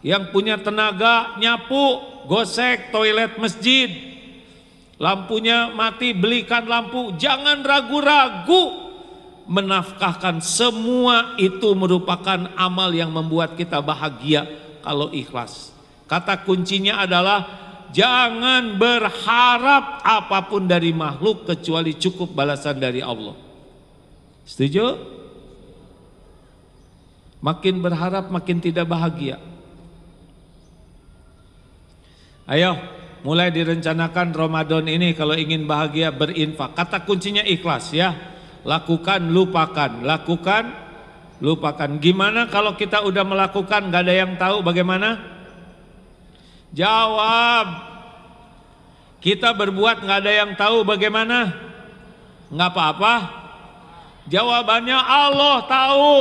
yang punya tenaga nyapu, gosek toilet masjid. Lampunya mati, belikan lampu. Jangan ragu-ragu menafkahkan semua itu merupakan amal yang membuat kita bahagia kalau ikhlas. Kata kuncinya adalah jangan berharap apapun dari makhluk kecuali cukup balasan dari Allah. Setuju? Makin berharap makin tidak bahagia. Ayo, mulai direncanakan Ramadan ini kalau ingin bahagia berinfak. Kata kuncinya ikhlas ya. Lakukan, lupakan, lakukan, lupakan. Gimana kalau kita udah melakukan gak ada yang tahu bagaimana? Jawab. Kita berbuat nggak ada yang tahu bagaimana? Nggak apa-apa. Jawabannya Allah tahu.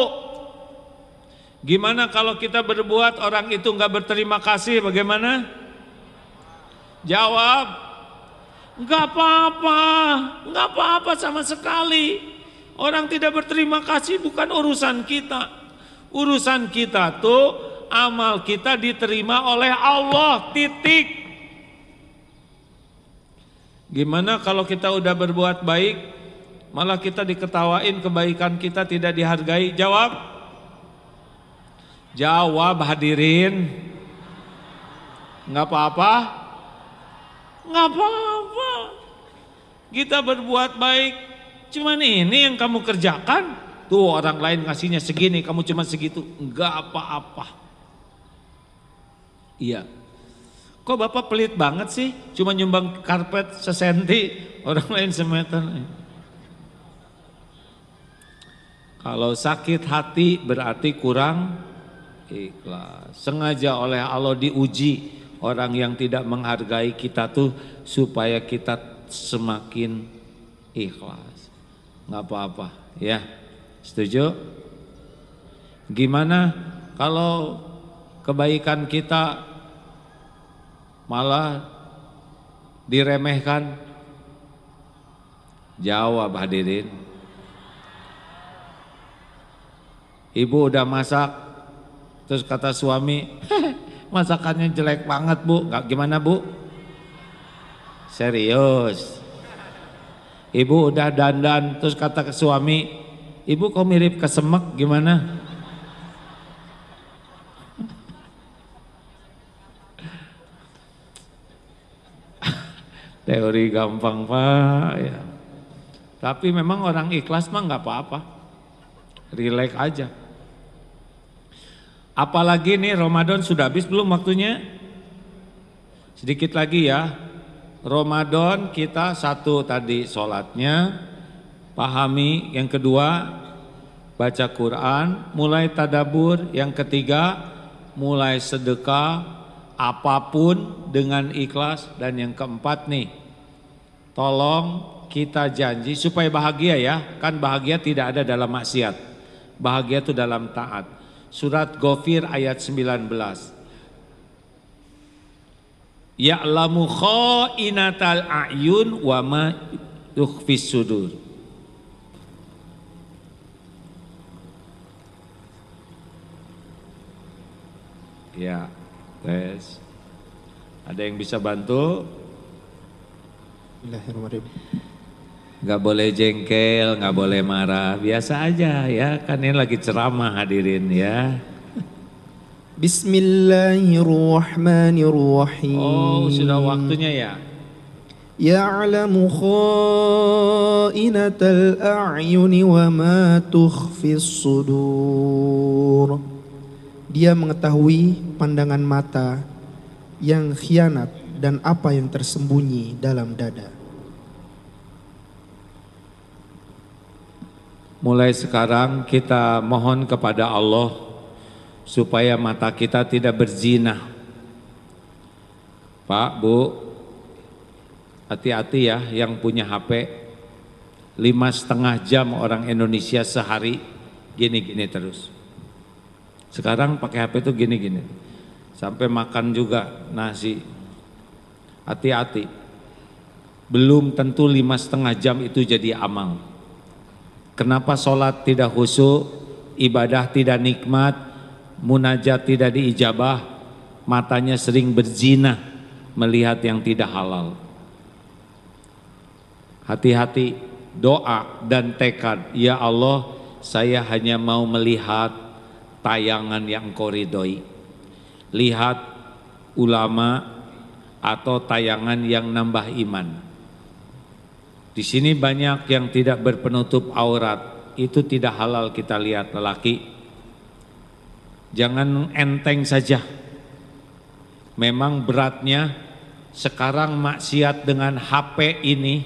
Gimana kalau kita berbuat orang itu nggak berterima kasih? Bagaimana? Jawab. Nggak apa-apa, nggak apa-apa sama sekali. Orang tidak berterima kasih bukan urusan kita. Urusan kita tuh amal kita diterima oleh Allah titik gimana kalau kita udah berbuat baik malah kita diketawain kebaikan kita tidak dihargai jawab jawab hadirin nggak apa-apa nggak apa-apa kita berbuat baik cuman ini yang kamu kerjakan tuh orang lain ngasihnya segini kamu cuma segitu nggak apa-apa Iya. Kok Bapak pelit banget sih? Cuma nyumbang karpet sesenti, orang lain semeter. Kalau sakit hati berarti kurang ikhlas. Sengaja oleh Allah diuji orang yang tidak menghargai kita tuh supaya kita semakin ikhlas. Nggak apa-apa ya. Setuju? Gimana kalau kebaikan kita malah diremehkan? Jawab hadirin. Ibu udah masak, terus kata suami, *laughs* masakannya jelek banget bu, Gak, gimana bu? Serius. Ibu udah dandan, terus kata ke suami, ibu kok mirip kesemek gimana? teori gampang pak ya. Tapi memang orang ikhlas mah nggak apa-apa, relax aja. Apalagi nih Ramadan sudah habis belum waktunya? Sedikit lagi ya. Ramadan kita satu tadi sholatnya, pahami. Yang kedua baca Quran, mulai tadabur. Yang ketiga mulai sedekah, apapun dengan ikhlas dan yang keempat nih tolong kita janji supaya bahagia ya kan bahagia tidak ada dalam maksiat bahagia itu dalam taat surat gofir ayat 19 Ya'lamu kho'inatal a'yun wa ma sudur Ya, tes. Ada yang bisa bantu? Gak boleh jengkel, gak boleh marah, biasa aja ya. Kan ini lagi ceramah hadirin ya. Bismillahirrahmanirrahim. Oh, sudah waktunya ya. khainatal a'yuni wa ma tukhfis sudur. Dia mengetahui pandangan mata yang khianat dan apa yang tersembunyi dalam dada. Mulai sekarang kita mohon kepada Allah supaya mata kita tidak berzina. Pak, Bu, hati-hati ya yang punya HP. Lima setengah jam orang Indonesia sehari gini-gini terus. Sekarang pakai HP itu gini-gini. Sampai makan juga nasi. Hati-hati. Belum tentu lima setengah jam itu jadi amal. Kenapa sholat tidak khusyuk, ibadah tidak nikmat, munajat tidak diijabah, matanya sering berzina melihat yang tidak halal. Hati-hati doa dan tekad, ya Allah, saya hanya mau melihat tayangan yang koridoi lihat ulama atau tayangan yang nambah iman di sini banyak yang tidak berpenutup aurat itu tidak halal kita lihat lelaki jangan enteng saja memang beratnya sekarang maksiat dengan HP ini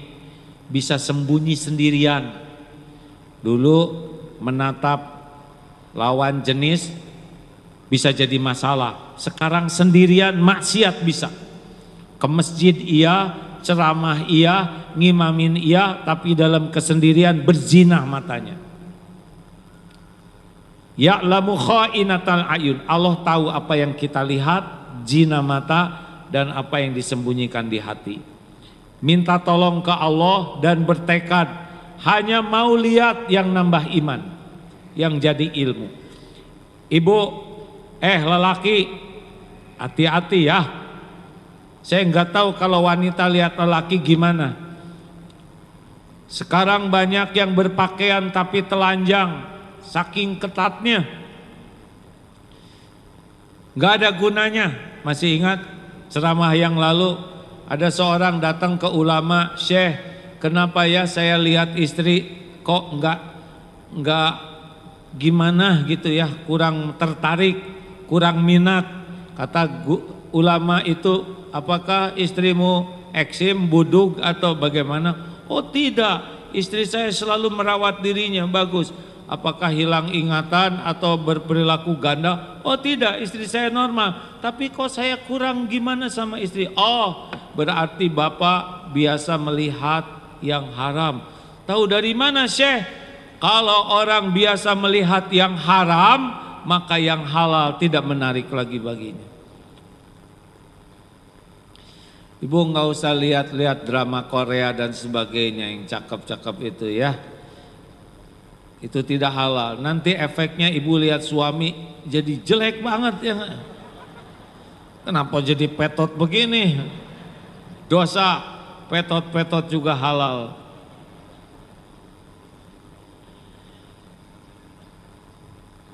bisa sembunyi sendirian dulu menatap lawan jenis bisa jadi masalah. Sekarang sendirian maksiat bisa. Ke masjid iya, ceramah iya, ngimamin iya, tapi dalam kesendirian berzinah matanya. Ya'lamu kha'inatal ayun. Allah tahu apa yang kita lihat, zina mata dan apa yang disembunyikan di hati. Minta tolong ke Allah dan bertekad hanya mau lihat yang nambah iman yang jadi ilmu. Ibu, eh lelaki, hati-hati ya. Saya nggak tahu kalau wanita lihat lelaki gimana. Sekarang banyak yang berpakaian tapi telanjang, saking ketatnya. Nggak ada gunanya. Masih ingat ceramah yang lalu ada seorang datang ke ulama, Syekh, kenapa ya saya lihat istri kok nggak nggak gimana gitu ya kurang tertarik kurang minat kata ulama itu apakah istrimu eksim budug atau bagaimana oh tidak istri saya selalu merawat dirinya bagus apakah hilang ingatan atau berperilaku ganda oh tidak istri saya normal tapi kok saya kurang gimana sama istri oh berarti bapak biasa melihat yang haram tahu dari mana syekh kalau orang biasa melihat yang haram, maka yang halal tidak menarik lagi baginya. Ibu nggak usah lihat-lihat drama Korea dan sebagainya yang cakep-cakep itu ya. Itu tidak halal. Nanti efeknya ibu lihat suami jadi jelek banget ya. Kenapa jadi petot begini? Dosa petot-petot juga halal.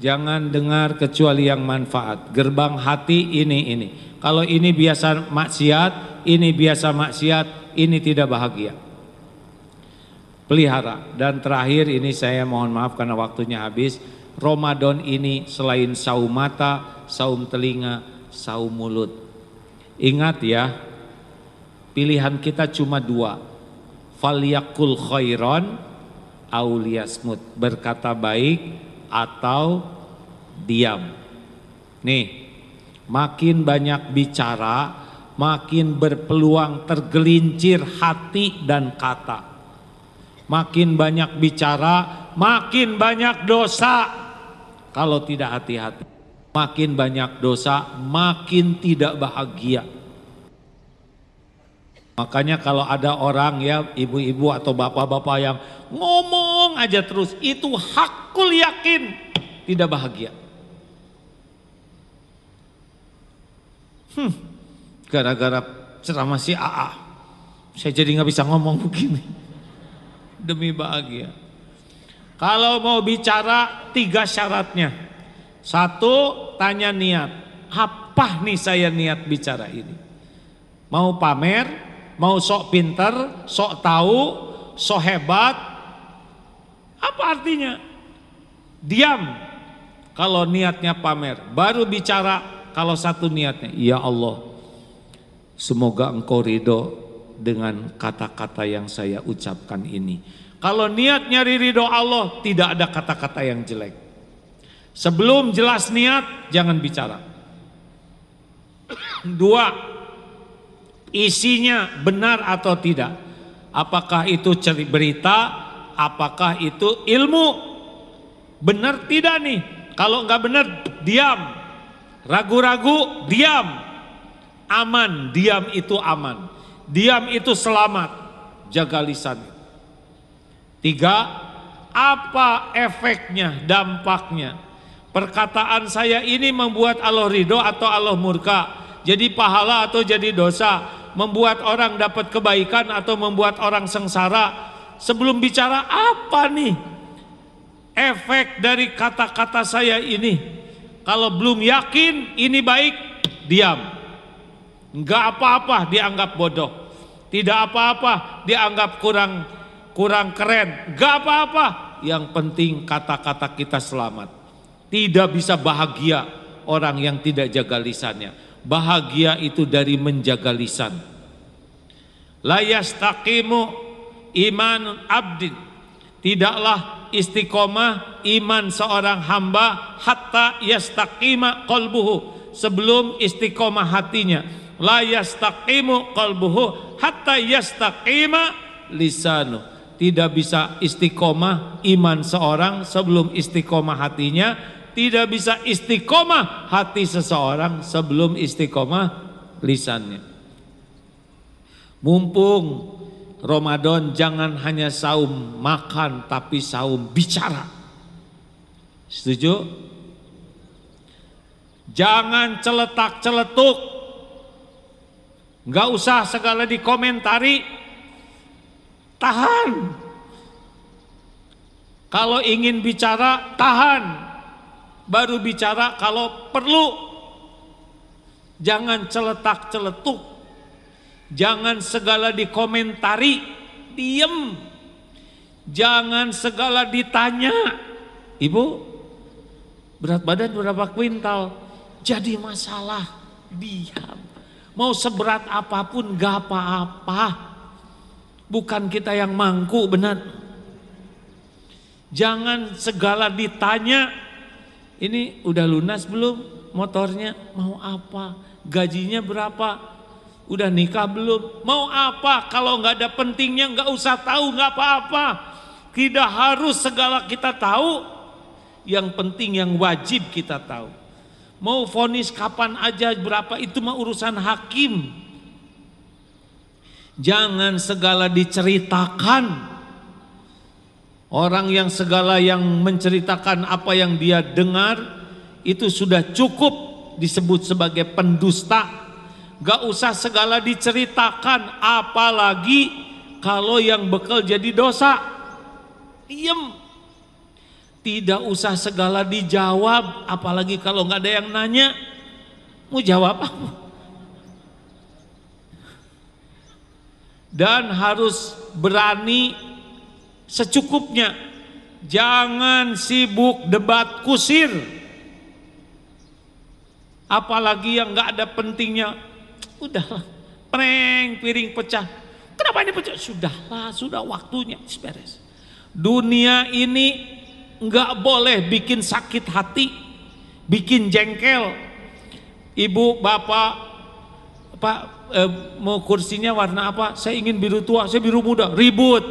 Jangan dengar kecuali yang manfaat. Gerbang hati ini ini. Kalau ini biasa maksiat, ini biasa maksiat, ini tidak bahagia. Pelihara. Dan terakhir ini saya mohon maaf karena waktunya habis. Ramadan ini selain saum mata, saum telinga, saum mulut. Ingat ya, pilihan kita cuma dua. Faliyakul khairon auliyasmut. Berkata baik atau diam. Nih, makin banyak bicara, makin berpeluang tergelincir hati dan kata. Makin banyak bicara, makin banyak dosa. Kalau tidak hati-hati, makin banyak dosa, makin tidak bahagia. Makanya kalau ada orang ya ibu-ibu atau bapak-bapak yang ngomong aja terus itu hakul yakin tidak bahagia. Hmm, gara-gara ceramah si AA, saya jadi nggak bisa ngomong begini. Demi bahagia. Kalau mau bicara tiga syaratnya. Satu, tanya niat. Apa nih saya niat bicara ini? Mau pamer, mau sok pinter, sok tahu, sok hebat. Apa artinya? Diam kalau niatnya pamer. Baru bicara kalau satu niatnya, ya Allah, semoga engkau ridho dengan kata-kata yang saya ucapkan ini. Kalau niatnya nyari ridho Allah, tidak ada kata-kata yang jelek. Sebelum jelas niat, jangan bicara. Dua, isinya benar atau tidak. Apakah itu cerita? berita, apakah itu ilmu. Benar tidak nih? Kalau nggak benar, diam. Ragu-ragu, diam. Aman, diam itu aman. Diam itu selamat. Jaga lisan. Tiga, apa efeknya, dampaknya? Perkataan saya ini membuat Allah ridho atau Allah murka. Jadi pahala atau jadi dosa. Membuat orang dapat kebaikan atau membuat orang sengsara. Sebelum bicara apa nih efek dari kata-kata saya ini? kalau belum yakin ini baik diam Enggak apa-apa dianggap bodoh tidak apa-apa dianggap kurang kurang keren Enggak apa-apa yang penting kata-kata kita selamat tidak bisa bahagia orang yang tidak jaga lisannya bahagia itu dari menjaga lisan la yastaqimu imanun abdin Tidaklah istiqomah iman seorang hamba hatta yastaqima kolbuhu sebelum istiqomah hatinya. La yastaqimu qalbuhu hatta yastaqima lisanu. Tidak bisa istiqomah iman seorang sebelum istiqomah hatinya. Tidak bisa istiqomah hati seseorang sebelum istiqomah lisannya. Mumpung Ramadan jangan hanya saum makan tapi saum bicara. Setuju? Jangan celetak-celetuk. Gak usah segala dikomentari. Tahan. Kalau ingin bicara, tahan. Baru bicara kalau perlu. Jangan celetak-celetuk Jangan segala dikomentari, diem. Jangan segala ditanya. Ibu, berat badan berapa kuintal? Jadi masalah, diam. Mau seberat apapun gak apa-apa. Bukan kita yang mangku benar. Jangan segala ditanya. Ini udah lunas belum motornya? Mau apa? Gajinya berapa? Udah nikah belum? Mau apa? Kalau nggak ada pentingnya nggak usah tahu, nggak apa-apa. Tidak harus segala kita tahu. Yang penting yang wajib kita tahu. Mau vonis kapan aja berapa itu mah urusan hakim. Jangan segala diceritakan. Orang yang segala yang menceritakan apa yang dia dengar itu sudah cukup disebut sebagai pendusta gak usah segala diceritakan apalagi kalau yang bekal jadi dosa diem tidak usah segala dijawab apalagi kalau nggak ada yang nanya mau jawab apa dan harus berani secukupnya jangan sibuk debat kusir apalagi yang nggak ada pentingnya Udahlah, preng, piring pecah. Kenapa ini pecah? Sudahlah, sudah waktunya. Beres. Dunia ini nggak boleh bikin sakit hati, bikin jengkel. Ibu, bapak, pak eh, mau kursinya warna apa? Saya ingin biru tua, saya biru muda. Ribut.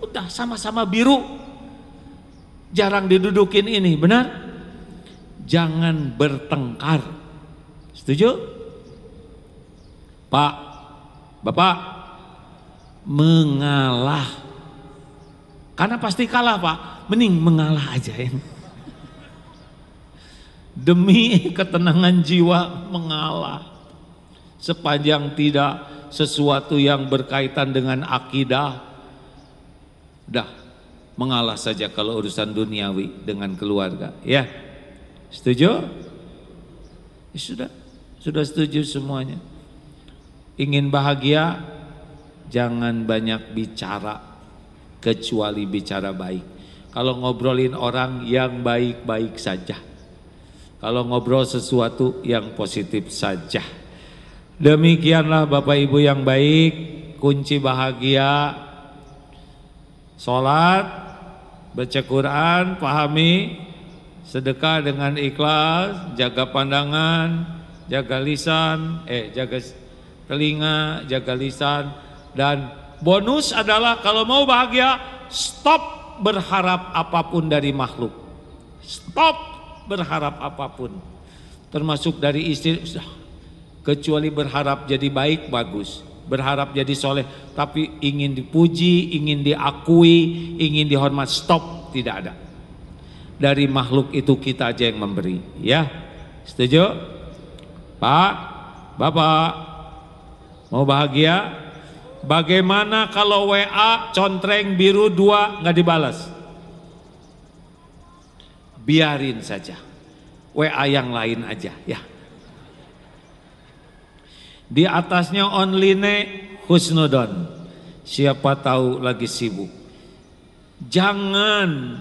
Udah sama-sama biru. Jarang didudukin ini, benar? Jangan bertengkar. Setuju? Pak, Bapak mengalah. Karena pasti kalah Pak, mending mengalah aja ya. Demi ketenangan jiwa mengalah. Sepanjang tidak sesuatu yang berkaitan dengan akidah, dah mengalah saja kalau urusan duniawi dengan keluarga. Ya, setuju? Ya, sudah, sudah setuju semuanya ingin bahagia jangan banyak bicara kecuali bicara baik kalau ngobrolin orang yang baik-baik saja kalau ngobrol sesuatu yang positif saja demikianlah Bapak Ibu yang baik kunci bahagia sholat baca Quran pahami sedekah dengan ikhlas jaga pandangan jaga lisan eh jaga telinga, jaga lisan dan bonus adalah kalau mau bahagia stop berharap apapun dari makhluk. Stop berharap apapun. Termasuk dari istri kecuali berharap jadi baik bagus, berharap jadi soleh tapi ingin dipuji, ingin diakui, ingin dihormat stop tidak ada. Dari makhluk itu kita aja yang memberi, ya. Setuju? Pak, Bapak, Mau bahagia? Bagaimana kalau WA contreng biru dua nggak dibalas? Biarin saja. WA yang lain aja ya. Di atasnya online husnudon. Siapa tahu lagi sibuk. Jangan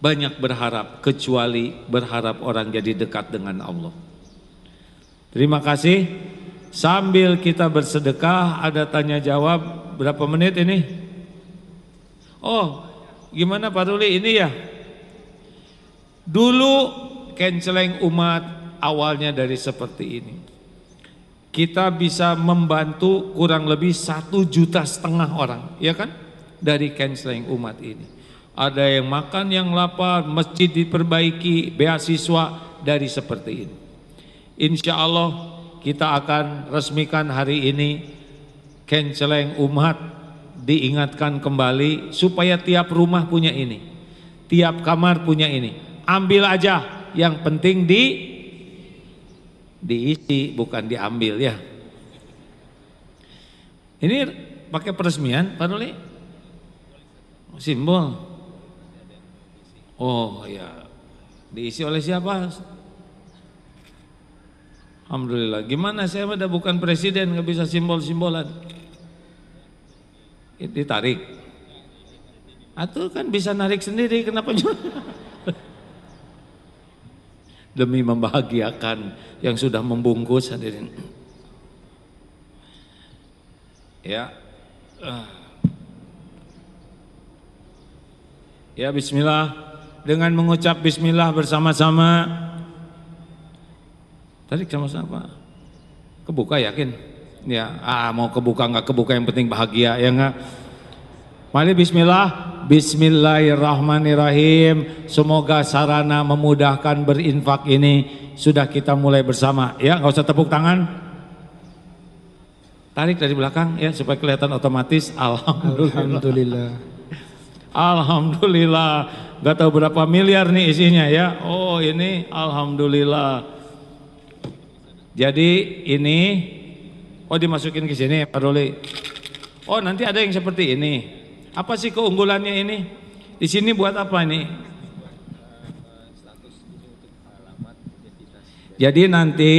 banyak berharap kecuali berharap orang jadi dekat dengan Allah. Terima kasih. Sambil kita bersedekah ada tanya jawab berapa menit ini? Oh, gimana Pak Ruli ini ya? Dulu canceling umat awalnya dari seperti ini. Kita bisa membantu kurang lebih satu juta setengah orang, ya kan? Dari canceling umat ini. Ada yang makan yang lapar, masjid diperbaiki, beasiswa dari seperti ini. Insya Allah kita akan resmikan hari ini kenceleng umat diingatkan kembali supaya tiap rumah punya ini tiap kamar punya ini ambil aja yang penting di diisi bukan diambil ya ini pakai peresmian Pak Ruli simbol oh ya diisi oleh siapa Alhamdulillah. Gimana saya udah bukan presiden nggak bisa simbol-simbolan? Ditarik. Atau kan bisa narik sendiri kenapa *laughs* Demi membahagiakan yang sudah membungkus hadirin. Ya. Ya bismillah dengan mengucap bismillah bersama-sama Tadi sama siapa? Kebuka yakin? Ya, ah mau kebuka nggak kebuka yang penting bahagia ya nggak. Mari Bismillah, Bismillahirrahmanirrahim. Semoga sarana memudahkan berinfak ini sudah kita mulai bersama. Ya, nggak usah tepuk tangan. Tarik dari belakang ya supaya kelihatan otomatis. Alhamdulillah. Alhamdulillah. Alhamdulillah. Gak tahu berapa miliar nih isinya ya. Oh ini Alhamdulillah. Jadi ini oh dimasukin ke sini Pak Ruli. Oh nanti ada yang seperti ini. Apa sih keunggulannya ini? Di sini buat apa ini? Jadi nanti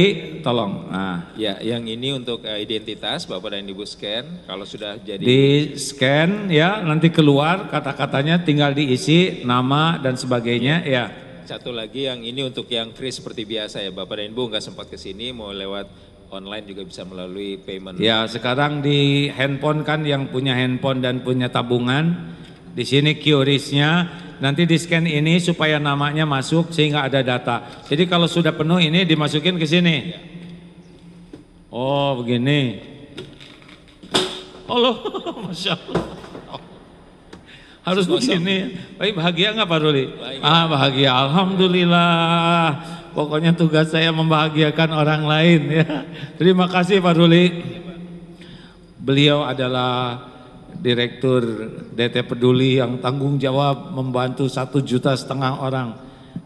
tolong. Nah, ya, yang ini untuk uh, identitas Bapak dan Ibu scan. Kalau sudah jadi di scan ya, nanti keluar kata-katanya tinggal diisi nama dan sebagainya ya. ya. Satu lagi yang ini untuk yang Kris seperti biasa ya Bapak dan Ibu nggak sempat ke sini mau lewat online juga bisa melalui payment. Ya, sekarang di handphone kan yang punya handphone dan punya tabungan di sini QRIS-nya nanti di scan ini supaya namanya masuk sehingga ada data. Jadi kalau sudah penuh ini dimasukin ke sini. Oh, begini. Allah, oh, *laughs* Masya Allah harus begini. Baik bahagia nggak Pak Ruli? Bahagia. Ah bahagia, alhamdulillah. Pokoknya tugas saya membahagiakan orang lain ya. Terima kasih Pak Ruli. Beliau adalah Direktur DT Peduli yang tanggung jawab membantu satu juta setengah orang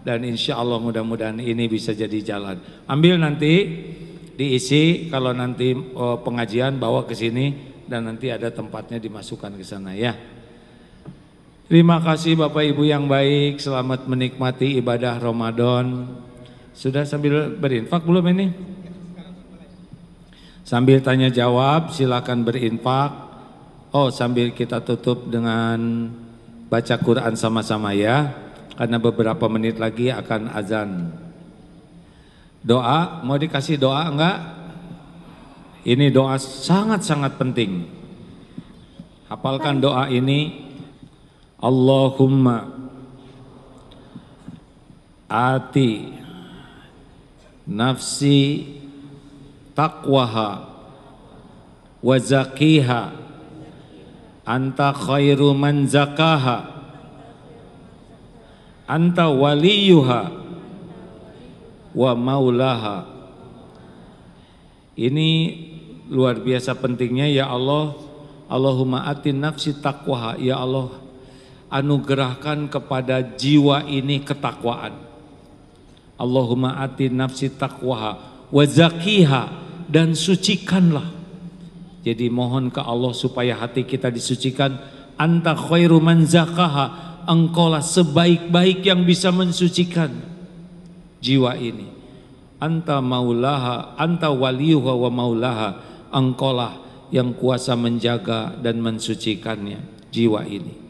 dan insya Allah mudah-mudahan ini bisa jadi jalan. Ambil nanti diisi kalau nanti eh, pengajian bawa ke sini dan nanti ada tempatnya dimasukkan ke sana ya. Terima kasih Bapak Ibu yang baik, selamat menikmati ibadah Ramadan. Sudah sambil berinfak belum ini? Sambil tanya jawab, silakan berinfak. Oh, sambil kita tutup dengan baca Quran sama-sama ya, karena beberapa menit lagi akan azan. Doa, mau dikasih doa enggak? Ini doa sangat-sangat penting. Hafalkan doa ini Allahumma ati nafsi taqwaha wa zakiha anta khairu man zakaha anta waliyuha wa maulaha ini luar biasa pentingnya ya Allah Allahumma ati nafsi taqwaha ya Allah anugerahkan kepada jiwa ini ketakwaan. Allahumma ati nafsi taqwaha wa zakiha dan sucikanlah. Jadi mohon ke Allah supaya hati kita disucikan. Anta khairu man zakaha. lah sebaik-baik yang bisa mensucikan jiwa ini. Anta maulaha, anta waliuha wa maulaha. lah yang kuasa menjaga dan mensucikannya jiwa ini.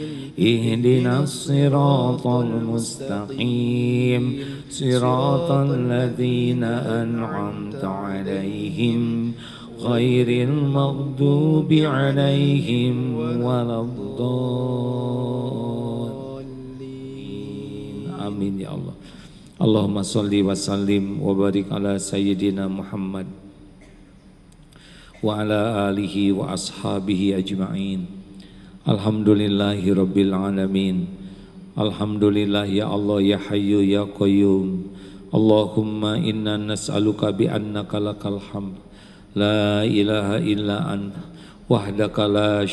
اهدنا الصراط المستقيم صراط الذين أنعمت عليهم غير المغضوب عليهم ولا الضالين آمين يا الله اللهم صل وسلم وبارك على سيدنا محمد وعلى آله وأصحابه أجمعين Alhamdulillahi Rabbil Alamin Alhamdulillah ya Allah ya Hayyu ya Qayyum Allahumma inna nas'aluka bi annaka lakal La ilaha illa anta wahdaka la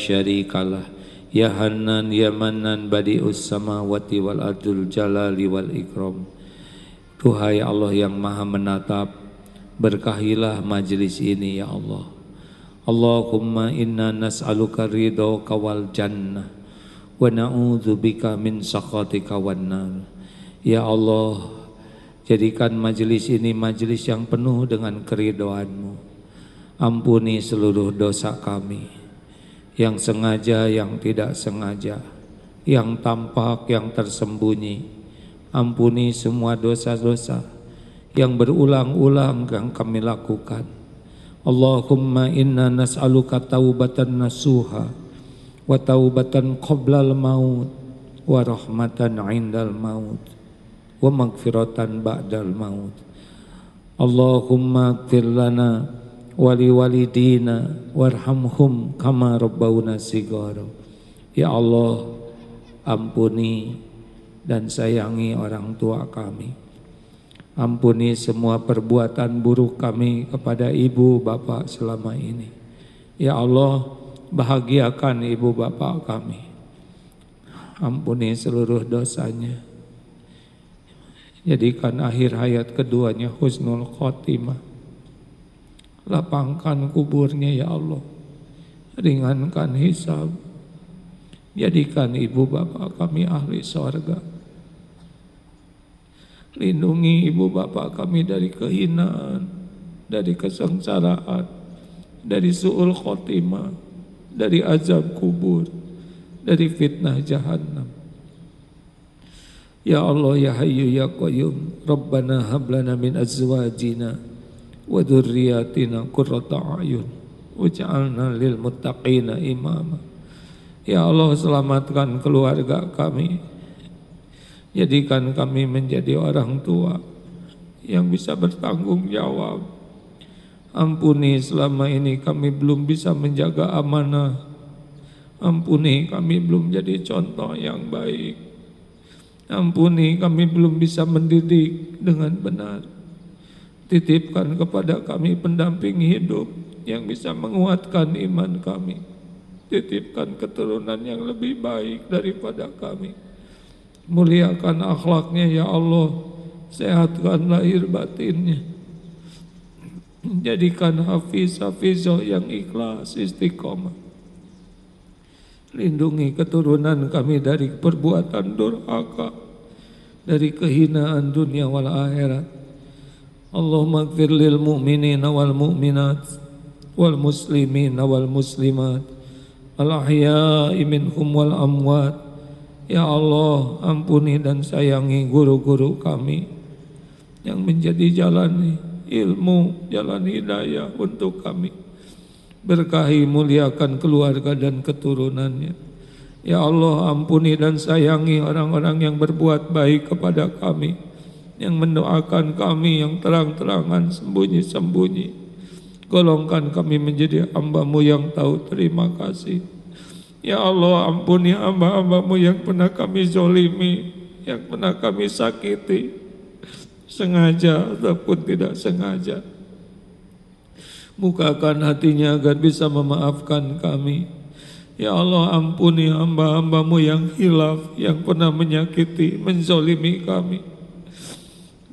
Ya Hanan ya Manan badi'us samawati wal ardul jalali wal ikram Tuhai Allah yang maha menatap Berkahilah majlis ini ya Allah Allahumma inna nas'aluka ridho kawal jannah wa bika min sakhati wan Ya Allah, jadikan majelis ini majelis yang penuh dengan keridoanmu. Ampuni seluruh dosa kami yang sengaja, yang tidak sengaja, yang tampak, yang tersembunyi. Ampuni semua dosa-dosa yang berulang-ulang yang kami lakukan Allahumma inna nas'aluka taubatan nasuha wa taubatan qablal maut wa rahmatan indal maut wa magfiratan ba'dal maut Allahumma aktir lana wali walidina warhamhum kama rabbawna sigara Ya Allah ampuni dan sayangi orang tua kami Ampuni semua perbuatan buruk kami kepada ibu bapak selama ini. Ya Allah, bahagiakan ibu bapak kami. Ampuni seluruh dosanya. Jadikan akhir hayat keduanya husnul khotimah. Lapangkan kuburnya ya Allah. Ringankan hisab. Jadikan ibu bapak kami ahli sorga Lindungi ibu bapak kami dari kehinaan, dari kesengsaraan, dari su'ul khotimah, dari azab kubur, dari fitnah jahannam. Ya Allah ya Hayyu ya Qayyum, Rabbana hablana min azwajina wa dzurriyyatina qurrata a'yun waj'alna lil muttaqina imama. Ya Allah selamatkan keluarga kami Jadikan kami menjadi orang tua yang bisa bertanggung jawab. Ampuni selama ini kami belum bisa menjaga amanah. Ampuni kami belum jadi contoh yang baik. Ampuni kami belum bisa mendidik dengan benar. Titipkan kepada kami pendamping hidup yang bisa menguatkan iman kami. Titipkan keturunan yang lebih baik daripada kami Muliakan akhlaknya ya Allah Sehatkan lahir batinnya Jadikan hafiz hafizoh yang ikhlas istiqomah Lindungi keturunan kami dari perbuatan durhaka Dari kehinaan dunia wal akhirat Allahumma gfir lil mu'minin wal mu'minat Wal muslimin wal muslimat Al ahya'i minhum wal amwat Ya Allah, ampuni dan sayangi guru-guru kami yang menjadi jalan ilmu, jalan hidayah untuk kami. Berkahi muliakan keluarga dan keturunannya. Ya Allah, ampuni dan sayangi orang-orang yang berbuat baik kepada kami, yang mendoakan kami yang terang-terangan sembunyi-sembunyi. Golongkan kami menjadi hambamu yang tahu terima kasih Ya Allah ampuni ya hamba-hambamu yang pernah kami zolimi, yang pernah kami sakiti, sengaja ataupun tidak sengaja. Bukakan hatinya agar bisa memaafkan kami. Ya Allah ampuni ya hamba-hambamu yang hilaf, yang pernah menyakiti, menzolimi kami.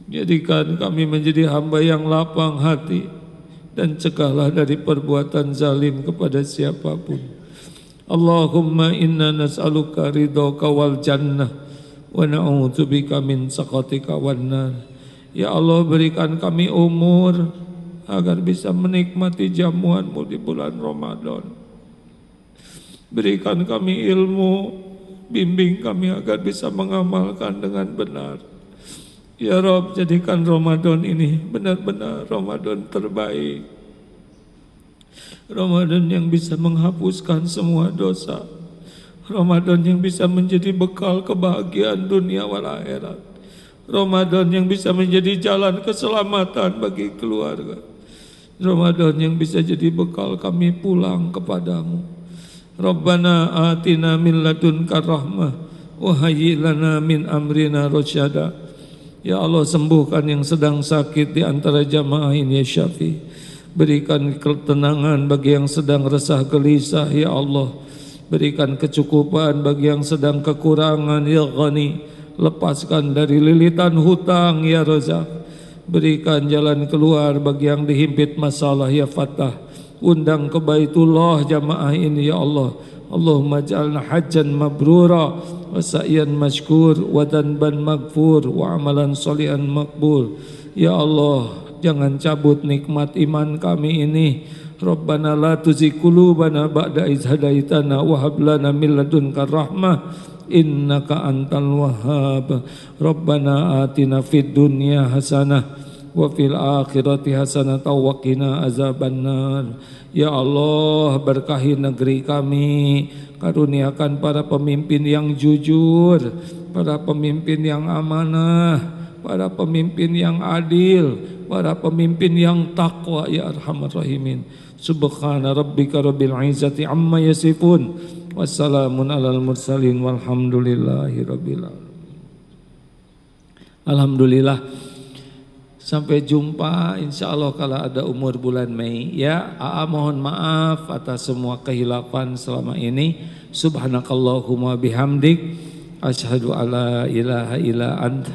Jadikan kami menjadi hamba yang lapang hati dan cegahlah dari perbuatan zalim kepada siapapun. Allahumma inna nas'aluka ridhoka wal jannah wa na'udzubika min sakatika wan nar. Ya Allah berikan kami umur agar bisa menikmati jamuanmu di bulan Ramadan. Berikan kami ilmu, bimbing kami agar bisa mengamalkan dengan benar. Ya Rob, jadikan Ramadan ini benar-benar Ramadan terbaik Ramadan yang bisa menghapuskan semua dosa. Ramadan yang bisa menjadi bekal kebahagiaan dunia wal akhirat. Ramadan yang bisa menjadi jalan keselamatan bagi keluarga. Ramadan yang bisa jadi bekal kami pulang kepadamu. Rabbana atina min ladunka rahmah wa lana min amrina rasyada. Ya Allah sembuhkan yang sedang sakit di antara jamaah ini ya Syafi'i. Berikan ketenangan bagi yang sedang resah gelisah ya Allah. Berikan kecukupan bagi yang sedang kekurangan ya Ghani. Lepaskan dari lilitan hutang ya Razak. Berikan jalan keluar bagi yang dihimpit masalah ya Fatah. Undang ke Baitullah jamaah ini ya Allah. Allahumma ja'alna hajjan mabrura wa sa'yan mashkur wa danban maghfur wa amalan salihan maqbul. Ya Allah, jangan cabut nikmat iman kami ini. Rabbana la tuzigh qulubana ba'da idh hadaitana wa hab lana min ladunka rahmah innaka antal wahhab. Rabbana atina fid dunya hasanah wa fil akhirati hasanah wa qina azabannar. Ya Allah, berkahi negeri kami, karuniakan para pemimpin yang jujur, para pemimpin yang amanah, para pemimpin yang adil, para pemimpin yang takwa ya arhamar rahimin. Subhana rabbika rabbil izzati amma yasifun. Wassalamun alal mursalin walhamdulillahi rabbil alamin. Alhamdulillah. Sampai jumpa insya Allah kalau ada umur bulan Mei ya. Aa mohon maaf atas semua kehilapan selama ini. Subhanakallahumma bihamdik. Ashadu ala ilaha ila anta